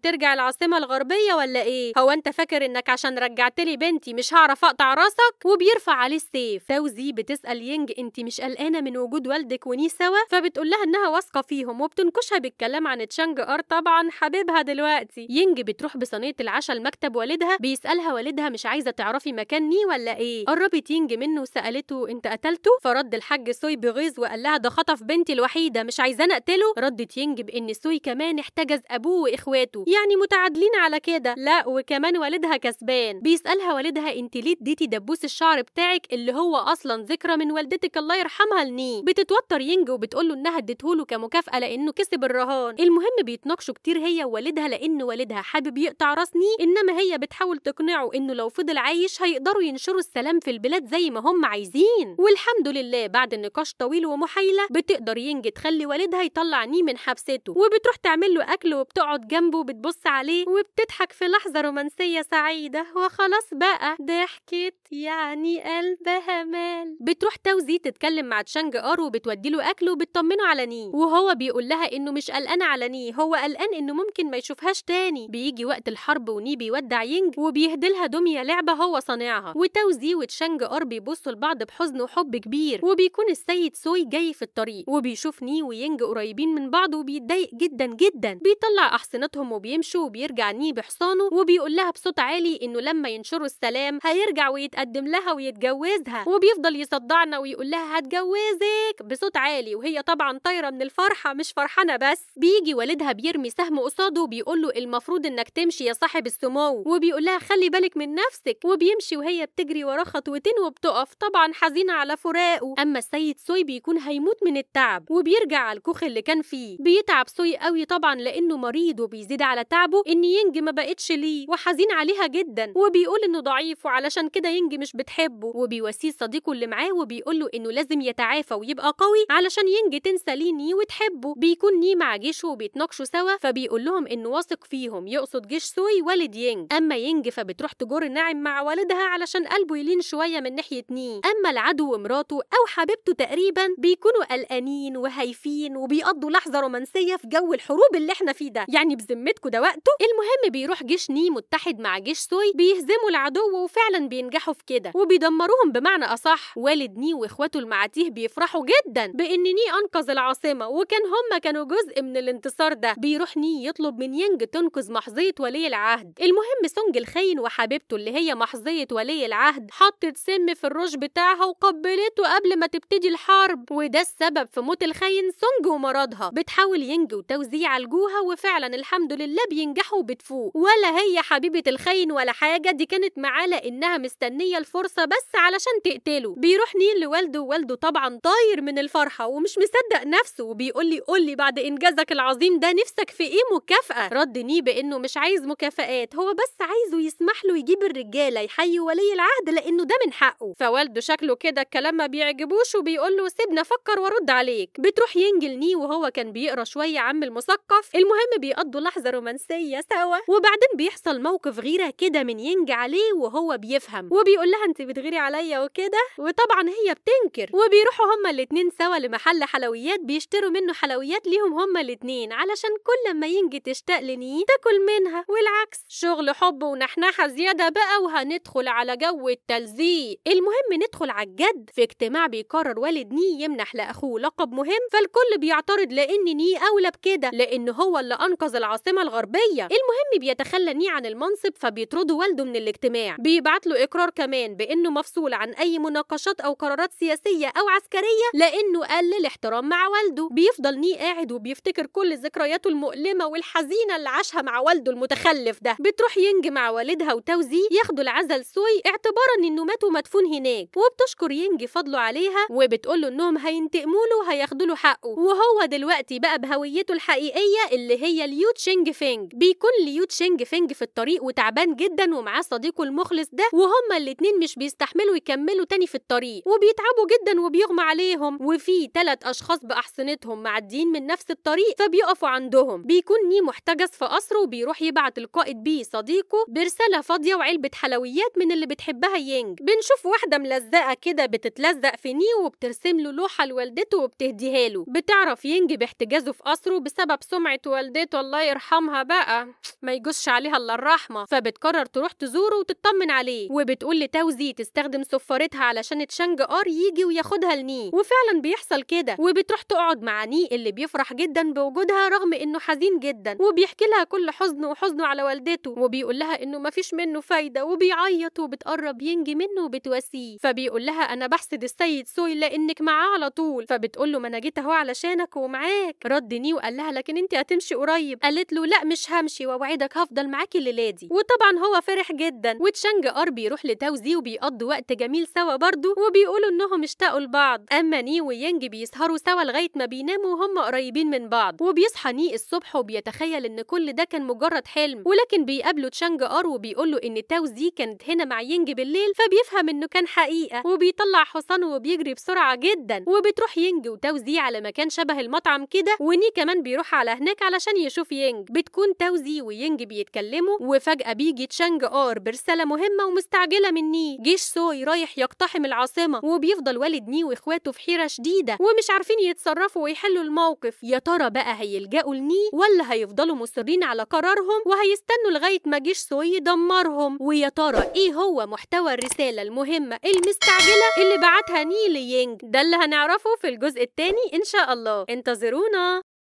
ترجع العاصمه الغربيه ولا ايه هو انت فاكر انك عشان رجعت لي بنتي مش هعرف اقطع راسك وبيرفع عليه السيف توزي بتسال ينج انت مش قلقانه من وجود والدك وني سوا فبتقول لها انها واثقه فيهم وبتنكشها بالكلام عن تشانج ار طبعا حبيبها دلوقتي ينج بتروح بصينيه العشاء لمكتب والدها بيسالها والدها مش عايزه تعرفي مكان ني ولا ايه قربت ينج من منه وسالته انت قتلته فرد الحاج سوي بغيظ وقال لها ده خطف بنتي الوحيده مش عايزاني اقتله ردت ينج بان سوي كمان احتجز ابوه واخواته يعني متعادلين على كده لا وكمان والدها كسبان بيسالها والدها انت ليه اديتي دبوس الشعر بتاعك اللي هو اصلا ذكرى من والدتك الله يرحمها لني بتتوتر ينج وبتقول له انها اديتهوله كمكافاه لانه كسب الرهان المهم بيتناقشوا كتير هي ووالدها لان والدها حابب يقطع راس انما هي بتحاول تقنعه انه لو فضل عايش هيقدروا ينشروا السلام في البلاد زي ما هم عايزين والحمد لله بعد نقاش طويل ومحايله بتقدر ينجي تخلي والدها يطلع ني من حبسته وبتروح تعمل له اكل وبتقعد جنبه وبتبص عليه وبتضحك في لحظه رومانسيه سعيده وخلاص بقى ضحكت يعني قلبها مال بتروح توزي تتكلم مع تشانج ار وبتودي له اكل وبتطمنه على ني وهو بيقول لها انه مش قلقان على ني هو قلقان انه ممكن ما يشوفهاش تاني بيجي وقت الحرب وني بيودع ينج وبيهدلها دميه لعبه هو صانعها وتوزي وتشانج ار بيبص بيبصوا لبعض بحزن وحب كبير وبيكون السيد سوي جاي في الطريق وبيشوف ني وينج قريبين من بعض وبيتضايق جدا جدا بيطلع احصنتهم وبيمشوا وبيرجع ني بحصانه وبيقول لها بصوت عالي انه لما ينشروا السلام هيرجع ويتقدم لها ويتجوزها وبيفضل يصدعنا ويقول لها هتجوزك بصوت عالي وهي طبعا طايره من الفرحه مش فرحانه بس بيجي والدها بيرمي سهم قصاده وبيقول له المفروض انك تمشي يا صاحب السمو وبيقول لها خلي بالك من نفسك وبيمشي وهي بتجري وراه خطوتين وبتقع بيقف طبعا حزين على فراقه أما السيد سوي بيكون هيموت من التعب وبيرجع على الكوخ اللي كان فيه بيتعب سوي قوي طبعا لأنه مريض وبيزيد على تعبه إن ينج ما بقتش ليه وحزين عليها جدا وبيقول إنه ضعيف وعلشان كده ينج مش بتحبه وبيواسيه صديقه اللي معاه وبيقول له إنه لازم يتعافى ويبقى قوي علشان ينج تنسى ليه ني وتحبه بيكون ني مع جيشه وبيتناقشوا سوا فبيقول لهم إنه واثق فيهم يقصد جيش سوي والد ينج أما ينج فبتروح تجر ناعم مع والدها علشان قلبه يلين شوية من ناحية بيتنيه أما العدو ومراته أو حبيبته تقريبا بيكونوا قلقانين وهايفين وبيقضوا لحظة رومانسية في جو الحروب اللي احنا فيه ده يعني بذمتكم ده وقته المهم بيروح جيش ني متحد مع جيش سوي بيهزموا العدو وفعلا بينجحوا في كده وبيدمروهم بمعنى أصح والد ني وإخواته المعاتيه بيفرحوا جدا بإن ني أنقذ العاصمة وكان هما كانوا جزء من الانتصار ده بيروح ني يطلب من ينج تنقذ محظية ولي العهد المهم سونج الخاين وحبيبته اللي هي محظية ولي العهد حطت سم في التدرج بتاعها وقبلته قبل ما تبتدي الحرب وده السبب في موت الخاين سونج ومرضها بتحاول ينجو توزيع الجوها وفعلا الحمد لله بينجحوا وبتفوق ولا هي حبيبة الخاين ولا حاجة دي كانت معاه لأنها مستنية الفرصة بس علشان تقتله بيروح نيل لوالده ووالده طبعا طاير من الفرحة ومش مصدق نفسه وبيقول لي قول لي بعد إنجازك العظيم ده نفسك في إيه مكافأة رد ني بإنه مش عايز مكافآت هو بس عايزه يسمح له يجيب الرجالة يحيي ولي العهد لأنه ده من حقه فوالده شكله كده الكلام ما بيعجبوش وبيقول له سيبنا افكر وارد عليك بتروح ينجلنيه وهو كان بيقرا شويه عم المثقف المهم بيقضوا لحظه رومانسيه سوا وبعدين بيحصل موقف غيره كده من ينج عليه وهو بيفهم وبيقول لها انت بتغيري عليا وكده وطبعا هي بتنكر وبيروحوا هما الاتنين سوا لمحل حلويات بيشتروا منه حلويات ليهم هما الاتنين علشان كل ما ينجي تشتاق لنيه تاكل منها والعكس شغل حب ونحنحه زياده بقى وهندخل على جو التلزيق المهم المهم ندخل على الجد في اجتماع بيقرر والد ني يمنح لاخوه لقب مهم فالكل بيعترض لان ني اولى بكده لان هو اللي انقذ العاصمه الغربيه المهم بيتخلى ني عن المنصب فبيطرده والده من الاجتماع بيبعت له اقرار كمان بانه مفصول عن اي مناقشات او قرارات سياسيه او عسكريه لانه قلل احترام مع والده بيفضل ني قاعد وبيفتكر كل ذكرياته المؤلمه والحزينه اللي عاشها مع والده المتخلف ده بتروح ينج مع والدها وتوزي ياخدوا العزل سوي اعتبارا انه مات ومدفون هنا هناك وبتشكر ينجي فضله عليها وبتقوله انهم هينتقموا له وهياخدوا له حقه وهو دلوقتي بقى بهويته الحقيقيه اللي هي ليو تشينج فينج بيكون ليو تشينج فينج في الطريق وتعبان جدا ومعاه صديقه المخلص ده وهما الاتنين مش بيستحملوا يكملوا تاني في الطريق وبيتعبوا جدا وبيغمى عليهم وفي ثلاث اشخاص باحصنتهم معديين من نفس الطريق فبيقفوا عندهم بيكون ني محتجز في قصره وبيروح يبعت القائد بيه صديقه برساله فاضيه وعلبه حلويات من اللي بتحبها ينج بنشوف واحده واحدة ملزقة كده بتتلزق في نيو وبترسم له لوحة لوالدته وبتهديها له بتعرف ينجب احتجازه في قصره بسبب سمعة والدته الله يرحمها بقى [SNIFFS] ما يجوش عليها الا الرحمة فبتقرر تروح تزوره وتطمن عليه وبتقول لتوزي تستخدم صفارتها علشان تشنج ار يجي وياخدها لني وفعلا بيحصل كده وبتروح تقعد مع ني اللي بيفرح جدا بوجودها رغم انه حزين جدا وبيحكي لها كل حزنه وحزنه على والدته وبيقول لها انه مفيش منه فايدة وبيعيط وبتقرب ينجي منه وبتواسيه فيه فبيقول لها انا بحسد السيد سوي لانك معاه على طول فبتقول له ما انا جيت اهو علشانك ومعاك رد ني وقال لها لكن انت هتمشي قريب قالت له لا مش همشي واوعدك هفضل معاكي دي وطبعا هو فرح جدا وتشانج ار بيروح لتوزي وبيقضوا وقت جميل سوا برضه وبيقولوا انهم اشتاقوا لبعض اما ني ويانج بيسهروا سوا لغايه ما بيناموا وهم قريبين من بعض وبيصحى ني الصبح وبيتخيل ان كل ده كان مجرد حلم ولكن بيقابله تشانج ار وبيقول له ان تاوزي كانت هنا مع ينج بالليل فبيفهم انه كان حقيقه وبيطلع حصانه وبيجري بسرعه جدا وبتروح ينج وتوزي على مكان شبه المطعم كده وني كمان بيروح على هناك علشان يشوف ينج بتكون توزي وينج بيتكلموا وفجاه بيجي تشانج ار برساله مهمه ومستعجله من ني جيش سوي رايح يقتحم العاصمه وبيفضل والد ني واخواته في حيره شديده ومش عارفين يتصرفوا ويحلوا الموقف يا ترى بقى هيلجأوا لني ولا هيفضلوا مصرين على قرارهم وهيستنوا لغايه ما جيش سوي يدمرهم ويا ترى ايه هو محتوى الرساله المهمه المستعجلة اللي بعتها نيلي يينج ده اللي هنعرفه في الجزء الثاني إن شاء الله انتظرونا